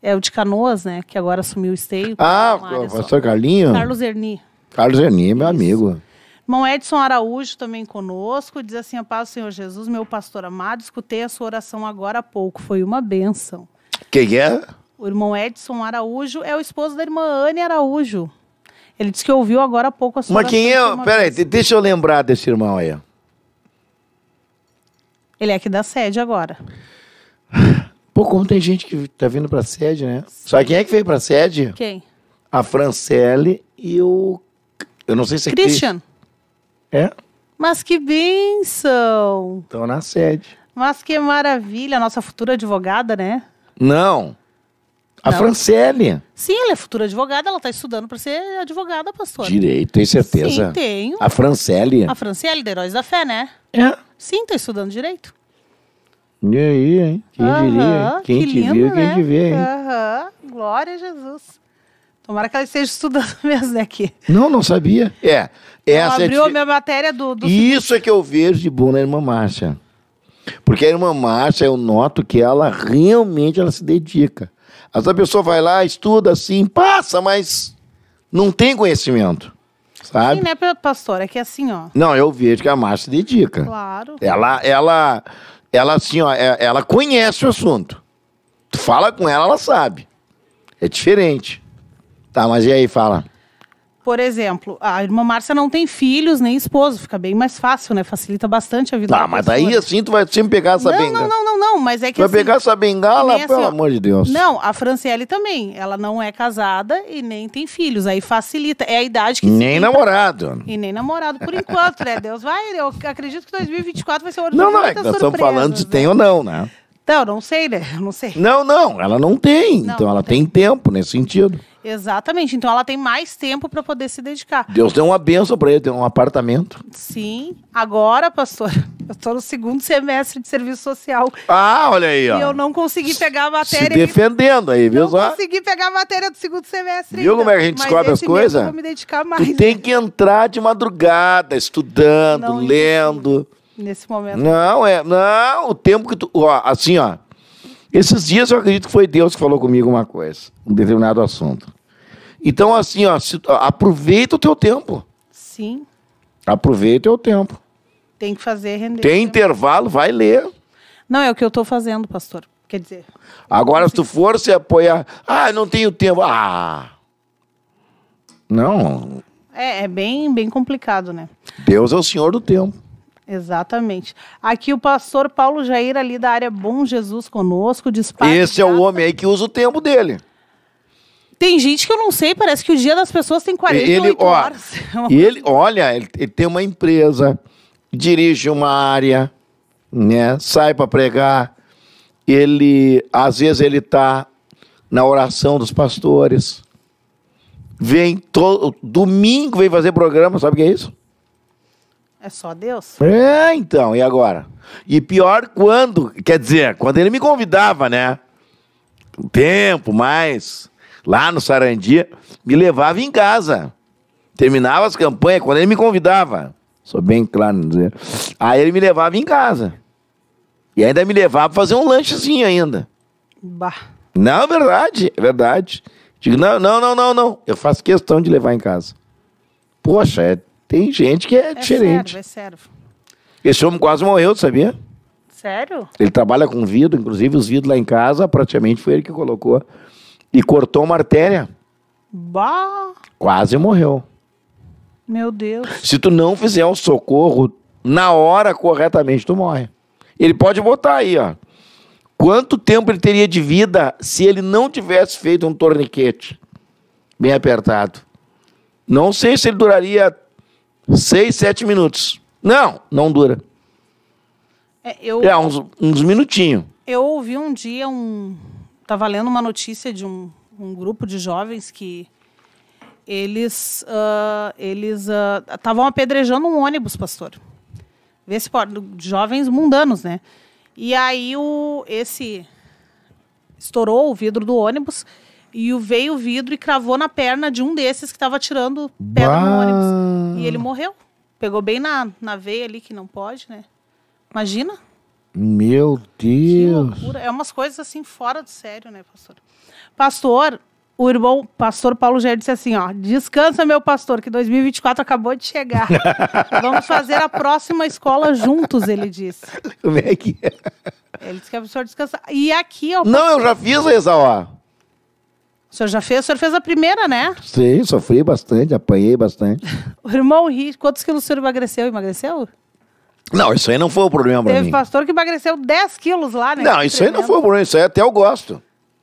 É o de Canoas, né? Que agora assumiu o esteio. Ah, o pastor Carlinho? Carlos Erni. Carlos Erni, meu Isso. amigo. Irmão Edson Araújo também conosco, diz assim: a paz do Senhor Jesus, meu pastor amado, escutei a sua oração agora há pouco, foi uma benção. Quem é? O irmão Edson Araújo é o esposo da irmã Anne Araújo. Ele disse que ouviu agora há pouco a sua Mas quem é? Peraí, deixa eu lembrar desse irmão aí. Ele é aqui da sede agora. Pô, como tem gente que tá vindo pra sede, né? Sim. Sabe quem é que veio pra sede? Quem? A Francelle e o. Eu não sei se é Christian. É? Mas que benção! Estão na sede. Mas que maravilha, nossa futura advogada, né? Não. A não. Franciele. Sim, ela é futura advogada, ela está estudando para ser advogada, pastor. Direito, tem certeza? Sim, tenho. A Franciele. A Franciele, da Heróis da Fé, né? É. Sim, está estudando direito. E aí, hein? Quem uh -huh. diria? Quem que te lindo, viu, né? quem te vê, hein? Aham, uh -huh. glória a Jesus. Tomara que ela esteja estudando mesmo, né, aqui. Não, não sabia. É. Essa ela é abriu é de... a minha matéria do, do... Isso é que eu vejo de bom na irmã Márcia. Porque a irmã Márcia, eu noto que ela realmente ela se dedica. Às vezes a pessoa vai lá, estuda assim, passa, mas não tem conhecimento. Sabe? Sim, né, pastor? É que é assim, ó. Não, eu vejo que a Márcia dedica. Claro. Ela, ela, ela assim, ó, é, ela conhece o assunto. Tu fala com ela, ela sabe. É diferente. Tá, mas e aí, fala. Por exemplo, a irmã Márcia não tem filhos nem esposo, fica bem mais fácil, né? Facilita bastante a vida. Ah, mas daí né? assim tu vai sempre pegar essa não, bengala. Não, não, não, não, mas é que. Vai assim, pegar essa bengala, assim, pelo amor de Deus. Não, a Franciele também. Ela não é casada e nem tem filhos. Aí facilita. É a idade que. Nem fica, namorado. E nem namorado por enquanto, né? Deus vai. Eu acredito que 2024 vai ser o ano Não, não, é que nós estamos falando de né? tem ou não, né? Não, não sei, né? Não sei. Não, não, ela não tem. Não, então não ela tem. tem. tempo nesse sentido. Exatamente. Então ela tem mais tempo para poder se dedicar. Deus deu uma benção para ele, ter um apartamento. Sim. Agora, pastor, eu estou no segundo semestre de serviço social. Ah, olha aí, ó. E eu não consegui pegar a matéria. Se defendendo aí, viu? Não consegui pegar a matéria do segundo semestre. Viu ainda. como é que a gente descobre as coisas? Eu vou me dedicar mais. Tu tem que entrar de madrugada, estudando, não, lendo. Isso nesse momento. Não, é. Não, o tempo que tu. Ó, assim, ó. Esses dias eu acredito que foi Deus que falou comigo uma coisa, um determinado assunto. Então, assim, ó, se, ó aproveita o teu tempo. Sim. Aproveita o teu tempo. Tem que fazer render. Tem né? intervalo, vai ler. Não, é o que eu estou fazendo, pastor. Quer dizer. Agora, se tu for se apoiar. Ah, não tenho tempo. Ah! Não. É, é bem, bem complicado, né? Deus é o senhor do tempo. Exatamente. Aqui o pastor Paulo Jair, ali da área Bom Jesus conosco, diz Esse é o homem aí que usa o tempo dele. Tem gente que eu não sei, parece que o dia das pessoas tem 48 ele, ó, horas. ele, olha, ele, ele tem uma empresa, dirige uma área, né? Sai para pregar. Ele, às vezes ele tá na oração dos pastores. Vem todo domingo vem fazer programa, sabe o que é isso? É só Deus? É, então, e agora? E pior quando, quer dizer, quando ele me convidava, né? Um tempo mais, lá no Sarandia, me levava em casa. Terminava as campanhas quando ele me convidava. Sou bem claro em dizer. Aí ele me levava em casa. E ainda me levava pra fazer um lanchezinho ainda. Bah. Não, é verdade, é verdade. Digo, não, não, não, não, não. Eu faço questão de levar em casa. Poxa, é tem gente que é, é diferente. Servo, é servo. Esse homem quase morreu, sabia? Sério? Ele trabalha com vidro, inclusive os vidros lá em casa, praticamente foi ele que colocou. E cortou uma artéria. Bah. Quase morreu. Meu Deus. Se tu não fizer o socorro na hora corretamente, tu morre. Ele pode botar aí, ó. Quanto tempo ele teria de vida se ele não tivesse feito um torniquete bem apertado? Não sei se ele duraria Seis, sete minutos. Não, não dura. É, eu, é uns, uns minutinhos. Eu ouvi um dia um. Estava tá lendo uma notícia de um, um grupo de jovens que eles uh, eles estavam ah, uh, apedrejando um ônibus, pastor. Vê se pode, jovens mundanos, né? E aí o esse estourou o vidro do ônibus e veio o vidro e cravou na perna de um desses que estava tirando pedra bah. no ônibus. E ele morreu. Pegou bem na, na veia ali, que não pode, né? Imagina. Meu Deus. É umas coisas assim fora do sério, né, pastor? Pastor, o irmão, pastor Paulo Jair disse assim, ó, descansa meu pastor, que 2024 acabou de chegar. Vamos fazer a próxima escola juntos, ele disse. Como é que é? Ele disse que é o senhor descansar. E aqui, ó... Não, eu já fiz o ó senhor já fez? O senhor fez a primeira, né? Sim, sofri bastante, apanhei bastante. o irmão ri. Quantos quilos o senhor emagreceu? Emagreceu? Não, isso aí não foi o problema pra Teve mim. pastor que emagreceu 10 quilos lá, né? Não, isso aí não foi o problema. Isso aí até eu gosto.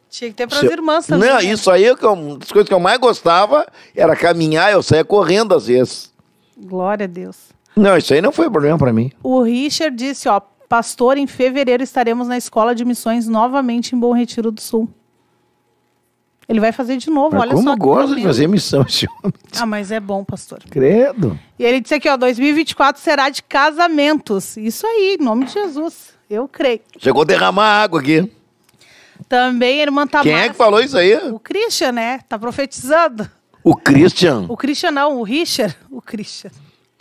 Tinha que ter pras as irmãs também. Não, né? isso aí, é que eu, uma das coisas que eu mais gostava era caminhar, eu saía correndo às vezes. Glória a Deus. Não, isso aí não foi problema para mim. O Richard disse, ó, pastor, em fevereiro estaremos na Escola de Missões novamente em Bom Retiro do Sul. Ele vai fazer de novo, mas olha como só. Como gosta de fazer missão esse homem. Ah, mas é bom, pastor. Credo. E ele disse aqui, ó, 2024 será de casamentos. Isso aí, em nome de Jesus. Eu creio. Chegou a derramar água aqui. Também, irmã Tamara. Quem é que falou isso aí? O Christian, né? Tá profetizando. O Christian? O Christian não, o Richard. O Christian.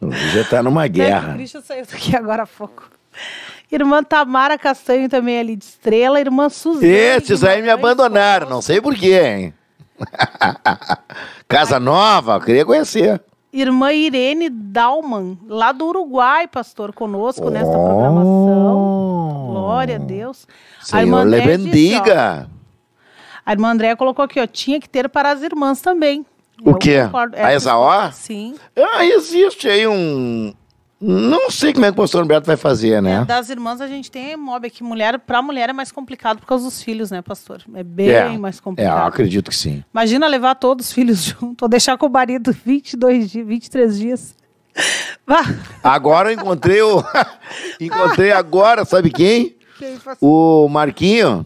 O Richard tá numa guerra. o Christian saiu daqui agora há pouco. Irmã Tamara Castanho também ali de estrela. Irmã Suzana. Esses aí me abandonaram, não sei porquê, hein? Casa Nova, queria conhecer. Irmã Irene Dalman, lá do Uruguai, pastor, conosco oh. nesta programação. Glória a Deus. Senhor a irmã bendiga. a irmã Andréa colocou aqui, ó, tinha que ter para as irmãs também. O quê? Concordo. É, a Exaó? Sim. Ah, existe aí um, não sei como é que o pastor Humberto vai fazer, né? É, das irmãs a gente tem mob aqui. Mulher, pra mulher é mais complicado por causa dos filhos, né, pastor? É bem é, mais é, complicado. É, acredito que sim. Imagina levar todos os filhos junto, ou deixar com o marido 22 dias, 23 dias. agora eu encontrei o. encontrei agora, sabe quem? quem o Marquinho.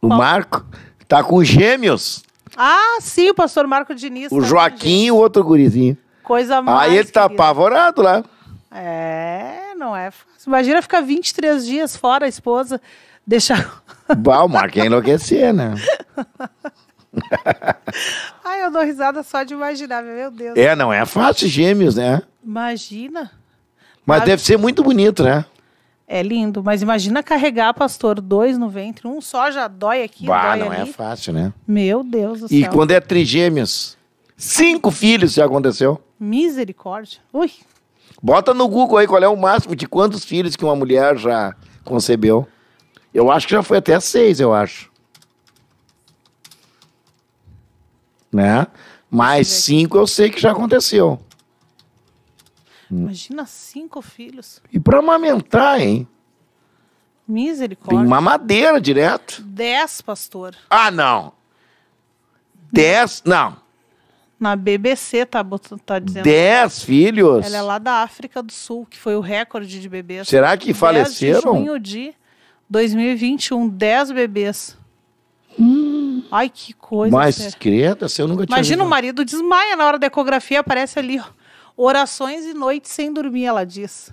O Bom. Marco. Tá com gêmeos. Ah, sim, o pastor Marco Diniz. O tá Joaquim e o outro gurizinho coisa mais. Aí ele tá apavorado lá. É, não é fácil. Imagina ficar 23 dias fora a esposa, deixar. Bah, o Marco ia enlouquecer, né? Ai, eu dou risada só de imaginar, meu Deus. É, não é fácil, gêmeos, né? Imagina. Mas deve ser muito bonito, né? É lindo, mas imagina carregar, pastor, dois no ventre, um só já dói aqui, bah, dói não é ali. é fácil, né? Meu Deus do e céu. E quando é trigêmeos? Cinco filhos já aconteceu. Misericórdia. Ui. Bota no Google aí qual é o máximo de quantos filhos que uma mulher já concebeu. Eu acho que já foi até seis, eu acho. Né? Mais cinco eu sei que já aconteceu. Imagina cinco filhos. E para amamentar, hein? Misericórdia. Tem mamadeira direto. Dez, pastor. Ah, não. Dez, não na BBC, tá, tá dizendo. Dez filhos? Ela é lá da África do Sul, que foi o recorde de bebês. Será que faleceram? Dez de junho de 2021, 10 bebês. Hum. Ai, que coisa. Mas, creta, eu nunca tinha Imagina visto. o marido desmaia na hora da ecografia, aparece ali, ó, orações e noites sem dormir, ela diz.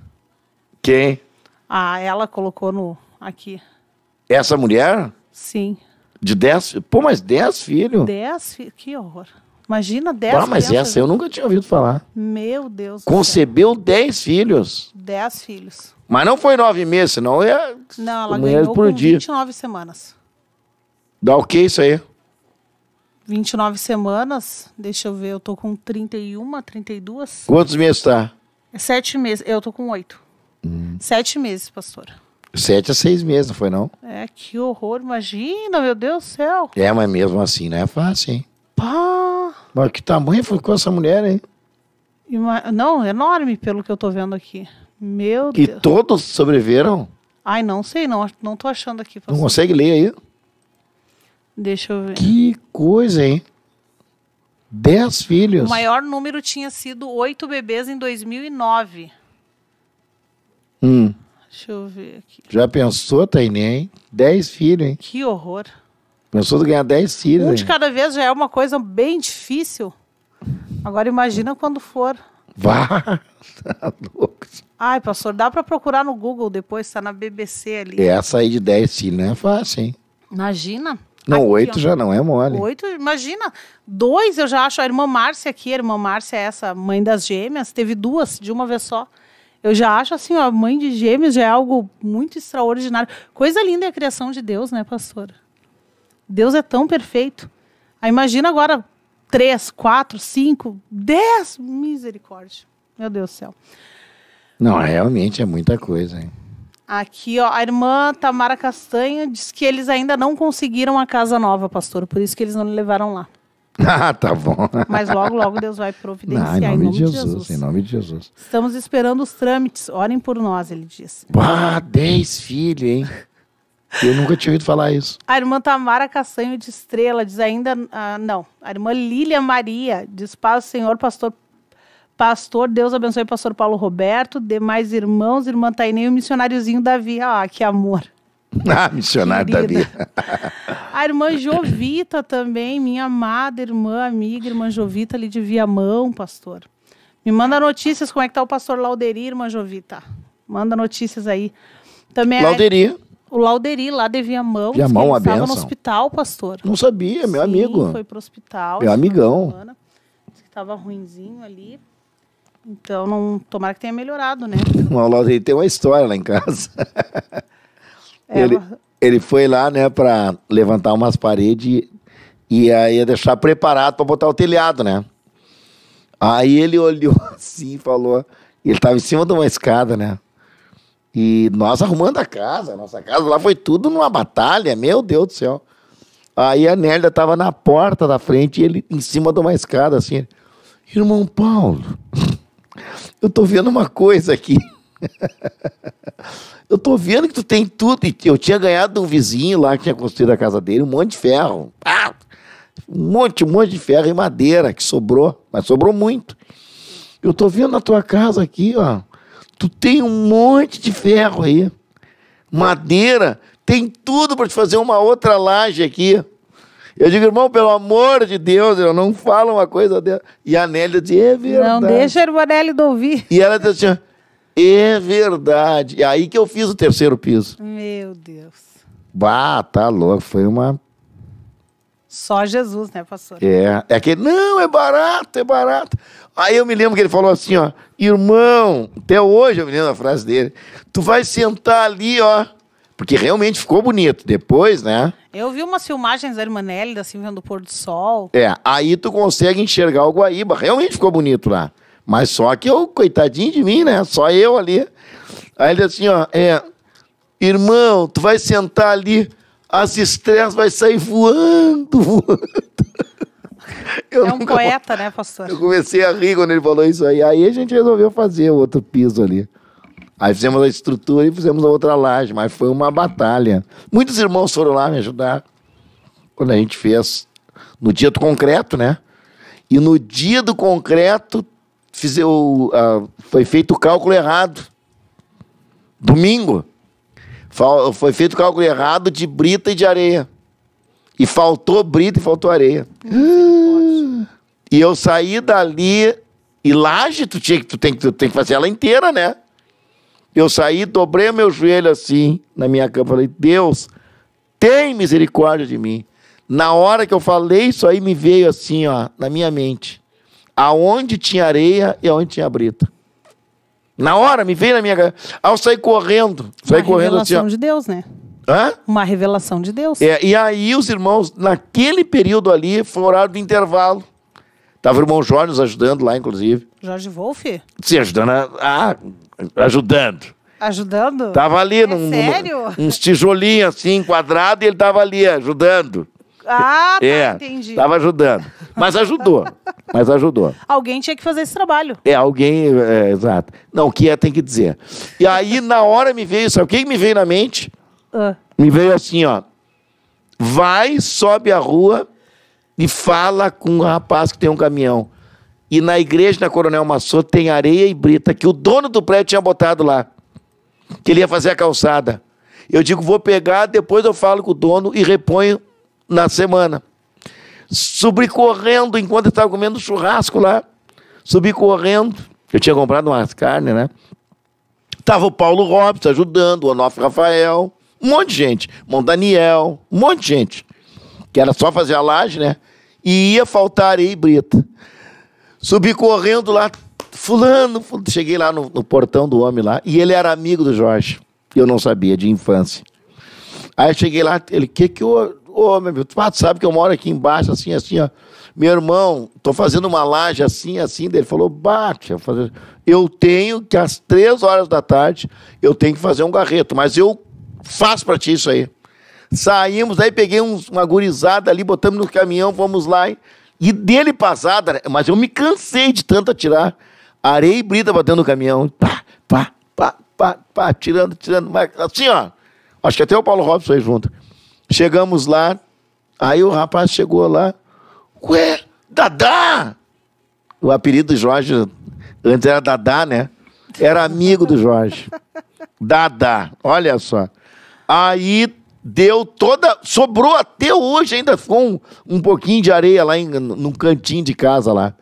Quem? Ah, ela colocou no aqui. Essa mulher? Sim. De 10? Pô, mas 10 filhos? 10 filhos, que horror. Imagina 10 ah, mas essa eu nunca tinha ouvido falar. Meu Deus. Concebeu 10 filhos. 10 filhos. Mas não foi 9 meses, senão é. Não, ela ganhou por com dia. 29 semanas. Dá o que isso aí? 29 semanas. Deixa eu ver, eu tô com 31, 32. Quantos meses tá? É 7 meses. Eu tô com 8. Hum. meses, pastora. Sete a seis meses, não foi não? É, que horror, imagina, meu Deus do céu. É, mas mesmo assim não é fácil, hein? Pá! Mas que tamanho ficou essa mulher, hein? Não, enorme pelo que eu tô vendo aqui. Meu e Deus. E todos sobreviveram? Ai, não sei, não, não tô achando aqui. Não consegue ler aí? Deixa eu ver. Que coisa, hein? Dez filhos. O maior número tinha sido oito bebês em 2009. Hum. Deixa eu ver aqui. Já pensou, Tainé, hein? Dez filhos, hein? Que horror. Pensou ganhar 10 sírios. Um de cada vez já é uma coisa bem difícil. Agora imagina quando for. Vá! Tá louco. Ai, pastor, dá para procurar no Google depois, tá na BBC ali. É sair de 10 sírios não né? é fácil, hein? Imagina. Não, aqui, oito ó, já não é mole. Oito, imagina. Dois eu já acho. A irmã Márcia aqui, a irmã Márcia é essa, mãe das gêmeas, teve duas de uma vez só. Eu já acho assim, a mãe de gêmeos já é algo muito extraordinário. Coisa linda é a criação de Deus, né, pastora? Deus é tão perfeito. Aí imagina agora três, quatro, cinco, dez. Misericórdia. Meu Deus do céu. Não, realmente é muita coisa, hein? Aqui, ó, a irmã Tamara Castanha diz que eles ainda não conseguiram a casa nova, pastor, por isso que eles não levaram lá. Ah, tá bom. Mas logo, logo Deus vai providenciar. Não, em, nome em nome de Jesus, Jesus, Em nome de Jesus. Estamos esperando os trâmites. Orem por nós, ele diz. Ah, dez filhos, hein? Eu nunca tinha ouvido falar isso. A irmã Tamara Castanho de Estrela diz ainda, ah, não, a irmã Lília Maria diz, paz Senhor, pastor, pastor, Deus abençoe pastor Paulo Roberto, demais irmãos, irmã Tainei e o missionáriozinho Davi. Ah, que amor. Ah, missionário Querida. Davi. a irmã Jovita também, minha amada irmã, amiga, irmã Jovita ali de Viamão, pastor. Me manda notícias como é que tá o pastor Lauderi, irmã Jovita. Manda notícias aí. Também Lauderi. A... O Lauderi lá devia a mão, que estava no hospital, pastor. Não sabia, meu Sim, amigo. foi pro hospital. Meu amigão. disse que estava ruinzinho ali. Então, não, tomara que tenha melhorado, né? o Lauderi tem uma história lá em casa. É, ele, mas... ele foi lá, né, para levantar umas paredes e aí ia deixar preparado para botar o telhado, né? Aí ele olhou assim e falou... Ele estava em cima de uma escada, né? E nós arrumando a casa, nossa casa lá foi tudo numa batalha, meu Deus do céu. Aí a Nélida estava na porta da frente e ele em cima de uma escada, assim. Irmão Paulo, eu tô vendo uma coisa aqui. eu tô vendo que tu tem tudo. E eu tinha ganhado de um vizinho lá que tinha construído a casa dele, um monte de ferro. Ah, um monte, um monte de ferro e madeira que sobrou, mas sobrou muito. Eu tô vendo a tua casa aqui, ó. Tu tem um monte de ferro aí. Madeira, tem tudo para te fazer uma outra laje aqui. Eu digo, irmão, pelo amor de Deus, eu não falo uma coisa dela. E a Nélia diz, é verdade. Não deixa a irmã Nélia de ouvir. E ela diz assim, é verdade. E é aí que eu fiz o terceiro piso. Meu Deus. Bah, tá louco. Foi uma... Só Jesus, né, pastor? É. É que, não, é barato, é barato. Aí eu me lembro que ele falou assim, ó, irmão, até hoje eu me lembro da frase dele, tu vai sentar ali, ó, porque realmente ficou bonito depois, né? Eu vi umas filmagens da Irmanélida, assim, vendo o pôr do sol. É, aí tu consegue enxergar o Guaíba, realmente ficou bonito lá. Mas só que eu, coitadinho de mim, né, só eu ali. Aí ele assim, ó, é, irmão, tu vai sentar ali, as estrelas vai sair voando, voando. Eu é um nunca... poeta, né, pastor? Eu comecei a rir quando ele falou isso aí. Aí a gente resolveu fazer o outro piso ali. Aí fizemos a estrutura e fizemos a outra laje, mas foi uma batalha. Muitos irmãos foram lá me ajudar quando a gente fez no dia do concreto, né? E no dia do concreto fiz eu, uh, foi feito o cálculo errado. Domingo. Foi feito o cálculo errado de brita e de areia. E faltou brita e faltou areia. e eu saí dali e laje tu, tinha, tu, tem, tu tem que fazer ela inteira, né? Eu saí, dobrei meu joelho assim na minha cama, falei: "Deus, tem misericórdia de mim". Na hora que eu falei isso aí me veio assim, ó, na minha mente. Aonde tinha areia e aonde tinha brita. Na hora me veio na minha cabeça. Aí eu saí correndo, saí Uma ah, correndo assim, ó. de Deus, né? Hã? Uma revelação de Deus. É, e aí os irmãos, naquele período ali, foi um horário do intervalo. Tava o irmão Jorge nos ajudando lá, inclusive. Jorge Wolff? Se ajudando a, ajudando. Ajudando? Tava ali é num, sério? Num, uns tijolinhos assim, quadrado, e ele tava ali ajudando. Ah, tá, é, entendi. Tava ajudando. Mas ajudou. mas ajudou. Alguém tinha que fazer esse trabalho. É, alguém, é, exato. Não, o que é, tem que dizer. E aí, na hora me veio, sabe o que me veio na mente? Ah. Me veio assim, ó. Vai, sobe a rua e fala com um rapaz que tem um caminhão. E na igreja da Coronel Massot tem areia e brita que o dono do prédio tinha botado lá. Que ele ia fazer a calçada. Eu digo, vou pegar, depois eu falo com o dono e reponho na semana. Subi correndo enquanto estava comendo churrasco lá. Subi correndo. Eu tinha comprado umas carnes, né? Tava o Paulo Robson ajudando, o Onofre Rafael, um monte de gente. Mão Daniel, um monte de gente. Que era só fazer a laje, né? E ia faltar aí brita. Subi correndo lá, fulano, fulano. Cheguei lá no, no portão do homem lá, e ele era amigo do Jorge. Eu não sabia, de infância. Aí cheguei lá, ele, que que o homem, meu ah, tu sabe que eu moro aqui embaixo, assim, assim, ó. Meu irmão, tô fazendo uma laje assim, assim. dele falou, bate, eu, fazer... eu tenho que às três horas da tarde, eu tenho que fazer um garreto, mas eu Faz para ti isso aí. Saímos, aí peguei uns, uma gurizada ali, botamos no caminhão, fomos lá. E, e dele passada, né? mas eu me cansei de tanto atirar. Areia e brita batendo no caminhão. Pá, pá, pá, pá, pá, tirando, tirando. Assim, ó. Acho que até o Paulo Robson aí junto. Chegamos lá, aí o rapaz chegou lá. Ué, Dadá! O apelido do Jorge, antes era Dadá, né? Era amigo do Jorge. Dadá, olha só. Aí deu toda. Sobrou até hoje, ainda com um, um pouquinho de areia lá em, num cantinho de casa lá.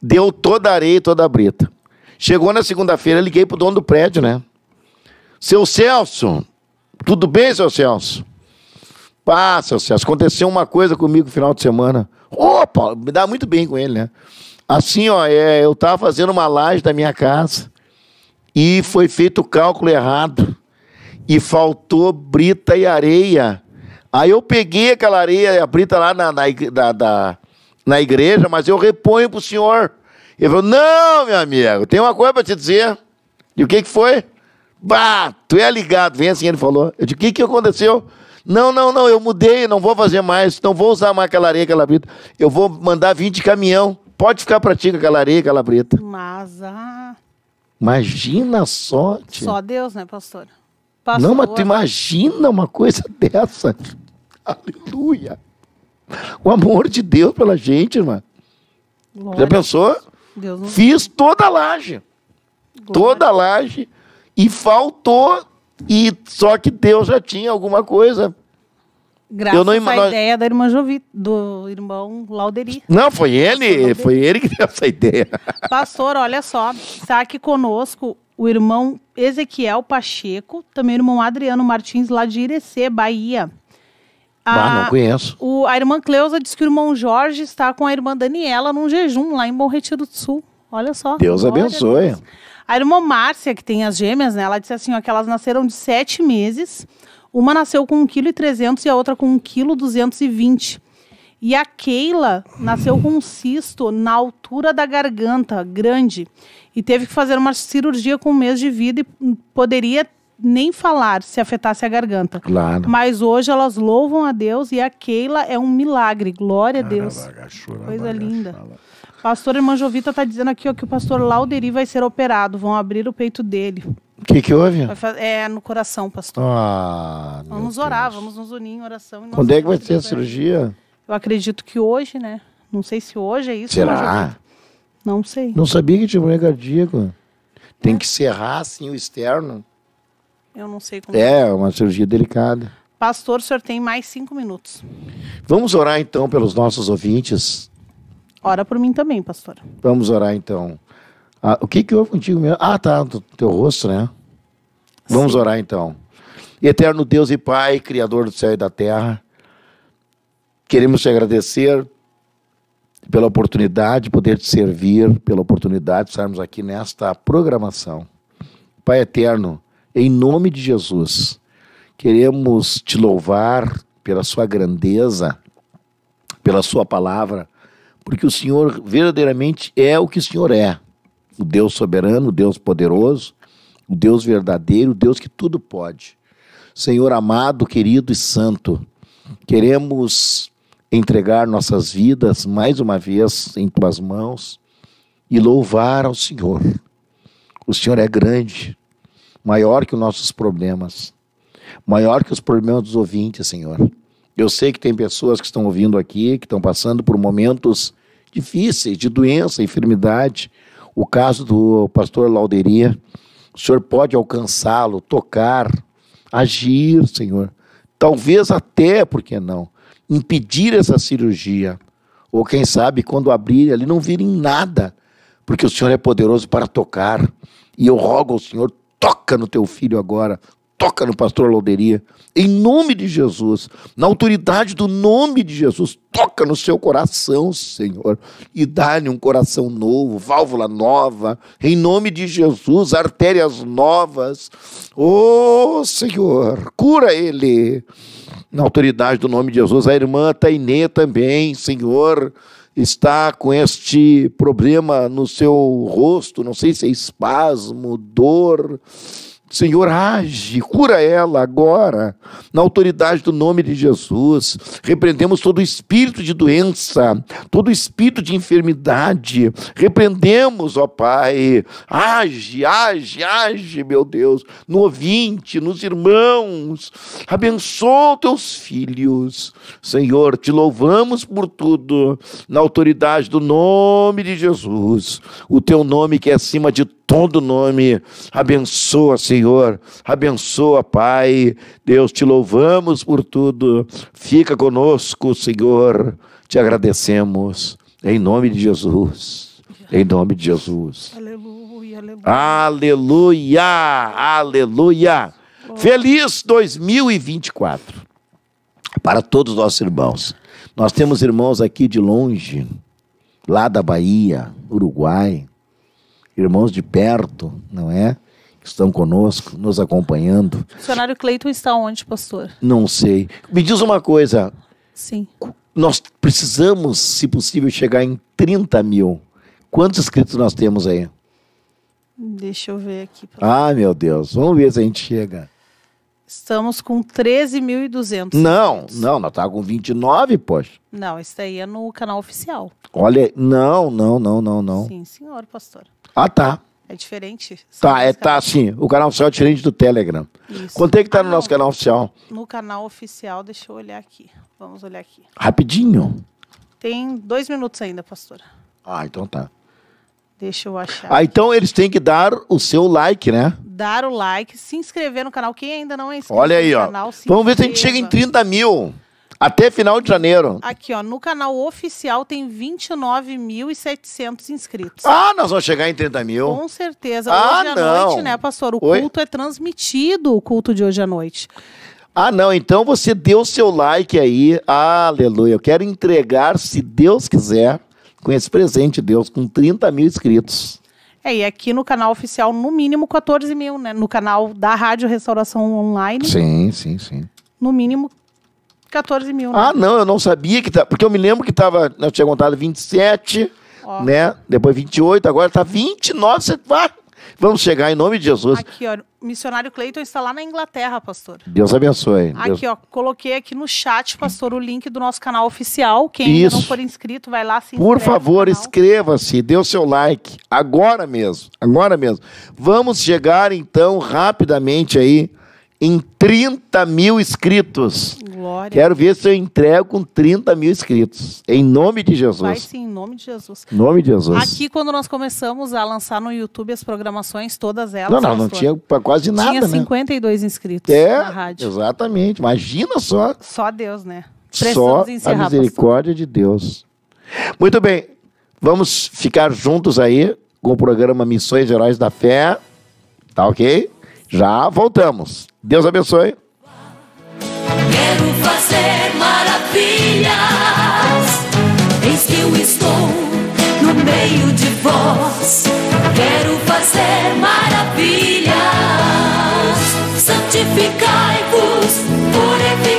Deu toda a areia, toda a brita. Chegou na segunda-feira, liguei pro dono do prédio, né? Seu Celso, tudo bem, seu Celso? Pá, seu Celso, aconteceu uma coisa comigo no final de semana. Opa, me dá muito bem com ele, né? Assim, ó, é, eu tava fazendo uma laje da minha casa e foi feito o cálculo errado e faltou brita e areia. Aí eu peguei aquela areia, a brita lá na, na, na, na, na igreja, mas eu reponho para o senhor. Ele falou: Não, meu amigo, tem uma coisa para te dizer. E o que, que foi? Bah, tu é ligado, vem assim, ele falou. Eu disse: O que, que aconteceu? Não, não, não, eu mudei, não vou fazer mais, não vou usar mais aquela areia, aquela brita. Eu vou mandar vir de caminhão. Pode ficar pra ti com aquela areia, aquela brita. Mas, ah... Imagina a sorte. Só Deus, né, pastora? Passou não, mas tu imagina uma coisa dessa. Aleluia. O amor de Deus pela gente, irmã. Glória. Já pensou? Deus Fiz toda a laje. Glória. Toda a laje. E faltou. E só que Deus já tinha alguma coisa Graças eu não, à ideia da irmã Jovi, do irmão Lauderi. Não, foi ele, foi ele que deu essa ideia. Pastor, olha só, está aqui conosco o irmão Ezequiel Pacheco, também o irmão Adriano Martins, lá de Irecê, Bahia. ah, não conheço. O, a irmã Cleusa diz que o irmão Jorge está com a irmã Daniela num jejum lá em Bom Retiro do Sul. Olha só. Deus abençoe. A, Deus. a irmã Márcia, que tem as gêmeas, né? Ela disse assim: ó, que elas nasceram de sete meses. Uma nasceu com 1,3 kg e a outra com 1,220 kg. E a Keila nasceu com um cisto na altura da garganta, grande, e teve que fazer uma cirurgia com um mês de vida e poderia nem falar se afetasse a garganta. Claro. Mas hoje elas louvam a Deus e a Keila é um milagre. Glória a Deus. Coisa linda. Pastor Irmã Jovita está dizendo aqui ó, que o pastor Lauderi vai ser operado. Vão abrir o peito dele. O que, que houve? É no coração, pastor. Ah, vamos orar, Deus. vamos nos unir em oração. Quando é que vai ter a cirurgia? Eu acredito que hoje, né? Não sei se hoje é isso. Será? Não sei. Não sabia que tinha mulher cardíaca. Tem é. que serrar assim o externo. Eu não sei como. É, uma cirurgia delicada. Pastor, o senhor tem mais cinco minutos. Vamos orar então pelos nossos ouvintes. Ora por mim também, pastor. Vamos orar então. Ah, o que, que houve contigo mesmo? Ah, tá, no teu rosto, né? Vamos Sim. orar então. Eterno Deus e Pai, Criador do céu e da terra, queremos te agradecer pela oportunidade de poder te servir, pela oportunidade de estarmos aqui nesta programação. Pai eterno, em nome de Jesus, queremos te louvar pela sua grandeza, pela sua palavra, porque o Senhor verdadeiramente é o que o Senhor é o Deus soberano, o Deus poderoso, o Deus verdadeiro, o Deus que tudo pode. Senhor amado, querido e santo, queremos entregar nossas vidas mais uma vez em tuas mãos e louvar ao Senhor. O Senhor é grande, maior que os nossos problemas, maior que os problemas dos ouvintes, Senhor. Eu sei que tem pessoas que estão ouvindo aqui, que estão passando por momentos difíceis de doença, enfermidade, o caso do pastor Lauderia, o Senhor pode alcançá-lo, tocar, agir, Senhor. Talvez até, por que não, impedir essa cirurgia. Ou quem sabe, quando abrir, ali não vir em nada, porque o Senhor é poderoso para tocar. E eu rogo ao Senhor, toca no teu filho agora, toca no pastor Loderia em nome de Jesus, na autoridade do nome de Jesus, toca no seu coração, Senhor, e dá-lhe um coração novo, válvula nova, em nome de Jesus, artérias novas, oh Senhor, cura ele, na autoridade do nome de Jesus, a irmã Tainê também, Senhor, está com este problema no seu rosto, não sei se é espasmo, dor, Senhor, age, cura ela agora, na autoridade do nome de Jesus. Repreendemos todo espírito de doença, todo espírito de enfermidade. Repreendemos, ó Pai. Age, age, age, meu Deus, no ouvinte, nos irmãos. Abençoa teus filhos. Senhor, te louvamos por tudo, na autoridade do nome de Jesus. O teu nome que é acima de todo nome. Abençoa, Senhor Senhor. Abençoa, Pai. Deus, te louvamos por tudo. Fica conosco, Senhor. Te agradecemos. Em nome de Jesus. Em nome de Jesus. Aleluia. Aleluia. Aleluia. aleluia. Feliz 2024 para todos os nossos irmãos. Nós temos irmãos aqui de longe, lá da Bahia, Uruguai, irmãos de perto, não é? estão conosco, nos acompanhando. O missionário Cleiton está onde, pastor? Não sei. Me diz uma coisa. Sim. Nós precisamos, se possível, chegar em 30 mil. Quantos inscritos nós temos aí? Deixa eu ver aqui. Ah, meu Deus. Vamos ver se a gente chega. Estamos com 13.200. Não, não, nós estávamos com 29, poxa. Não, isso daí é no canal oficial. Olha, não, não, não, não, não. Sim, senhor, pastor. Ah, tá. É diferente. Tá, é, tá sim. O canal oficial é diferente do Telegram. Isso. Quanto é que tá ah, no nosso não. canal oficial? No canal oficial, deixa eu olhar aqui. Vamos olhar aqui. Rapidinho. Tem dois minutos ainda, pastora. Ah, então tá. Deixa eu achar. Ah, então eles têm que dar o seu like, né? Dar o like, se inscrever no canal. Quem ainda não é inscrito Olha aí, no ó. canal, Vamos inscreva. ver se a gente chega em 30 mil. Até final de janeiro. Aqui, ó, no canal oficial tem 29.700 inscritos. Ah, nós vamos chegar em 30 mil. Com certeza. Ah, hoje à não. noite, né, pastor? O Oi? culto é transmitido, o culto de hoje à noite. Ah, não, então você deu seu like aí. Aleluia. Eu quero entregar, se Deus quiser, com esse presente, Deus, com 30 mil inscritos. É, e aqui no canal oficial, no mínimo 14 mil, né? No canal da Rádio Restauração Online. Sim, sim, sim. No mínimo 14 mil. Né? Ah, não, eu não sabia que tá. Porque eu me lembro que tava. Eu tinha contado 27, ó. né? Depois 28, agora tá 29. Você vai. Tá, vamos chegar em nome de Jesus. Aqui, ó. Missionário Cleiton está lá na Inglaterra, pastor. Deus abençoe. Aqui, Deus... ó. Coloquei aqui no chat, pastor, o link do nosso canal oficial. Quem Isso. não for inscrito, vai lá se Por favor, inscreva-se. Dê o seu like. Agora mesmo. Agora mesmo. Vamos chegar, então, rapidamente aí em 30 mil inscritos. Glória. Quero ver se eu entrego com 30 mil inscritos. Em nome de Jesus. Vai sim, em nome de Jesus. Em nome de Jesus. Aqui, quando nós começamos a lançar no YouTube as programações, todas elas. Não, não, não tinha quase nada. Tinha 52 né? inscritos é, na rádio. Exatamente. Imagina só. Só Deus, né? Precisamos só a misericórdia pastor. de Deus. Muito bem. Vamos ficar juntos aí com o programa Missões Gerais da Fé. Tá ok? Já voltamos. Deus abençoe. Quero fazer maravilhas, eis que eu estou no meio de vós. Quero fazer maravilhas, santificai-vos por evidência.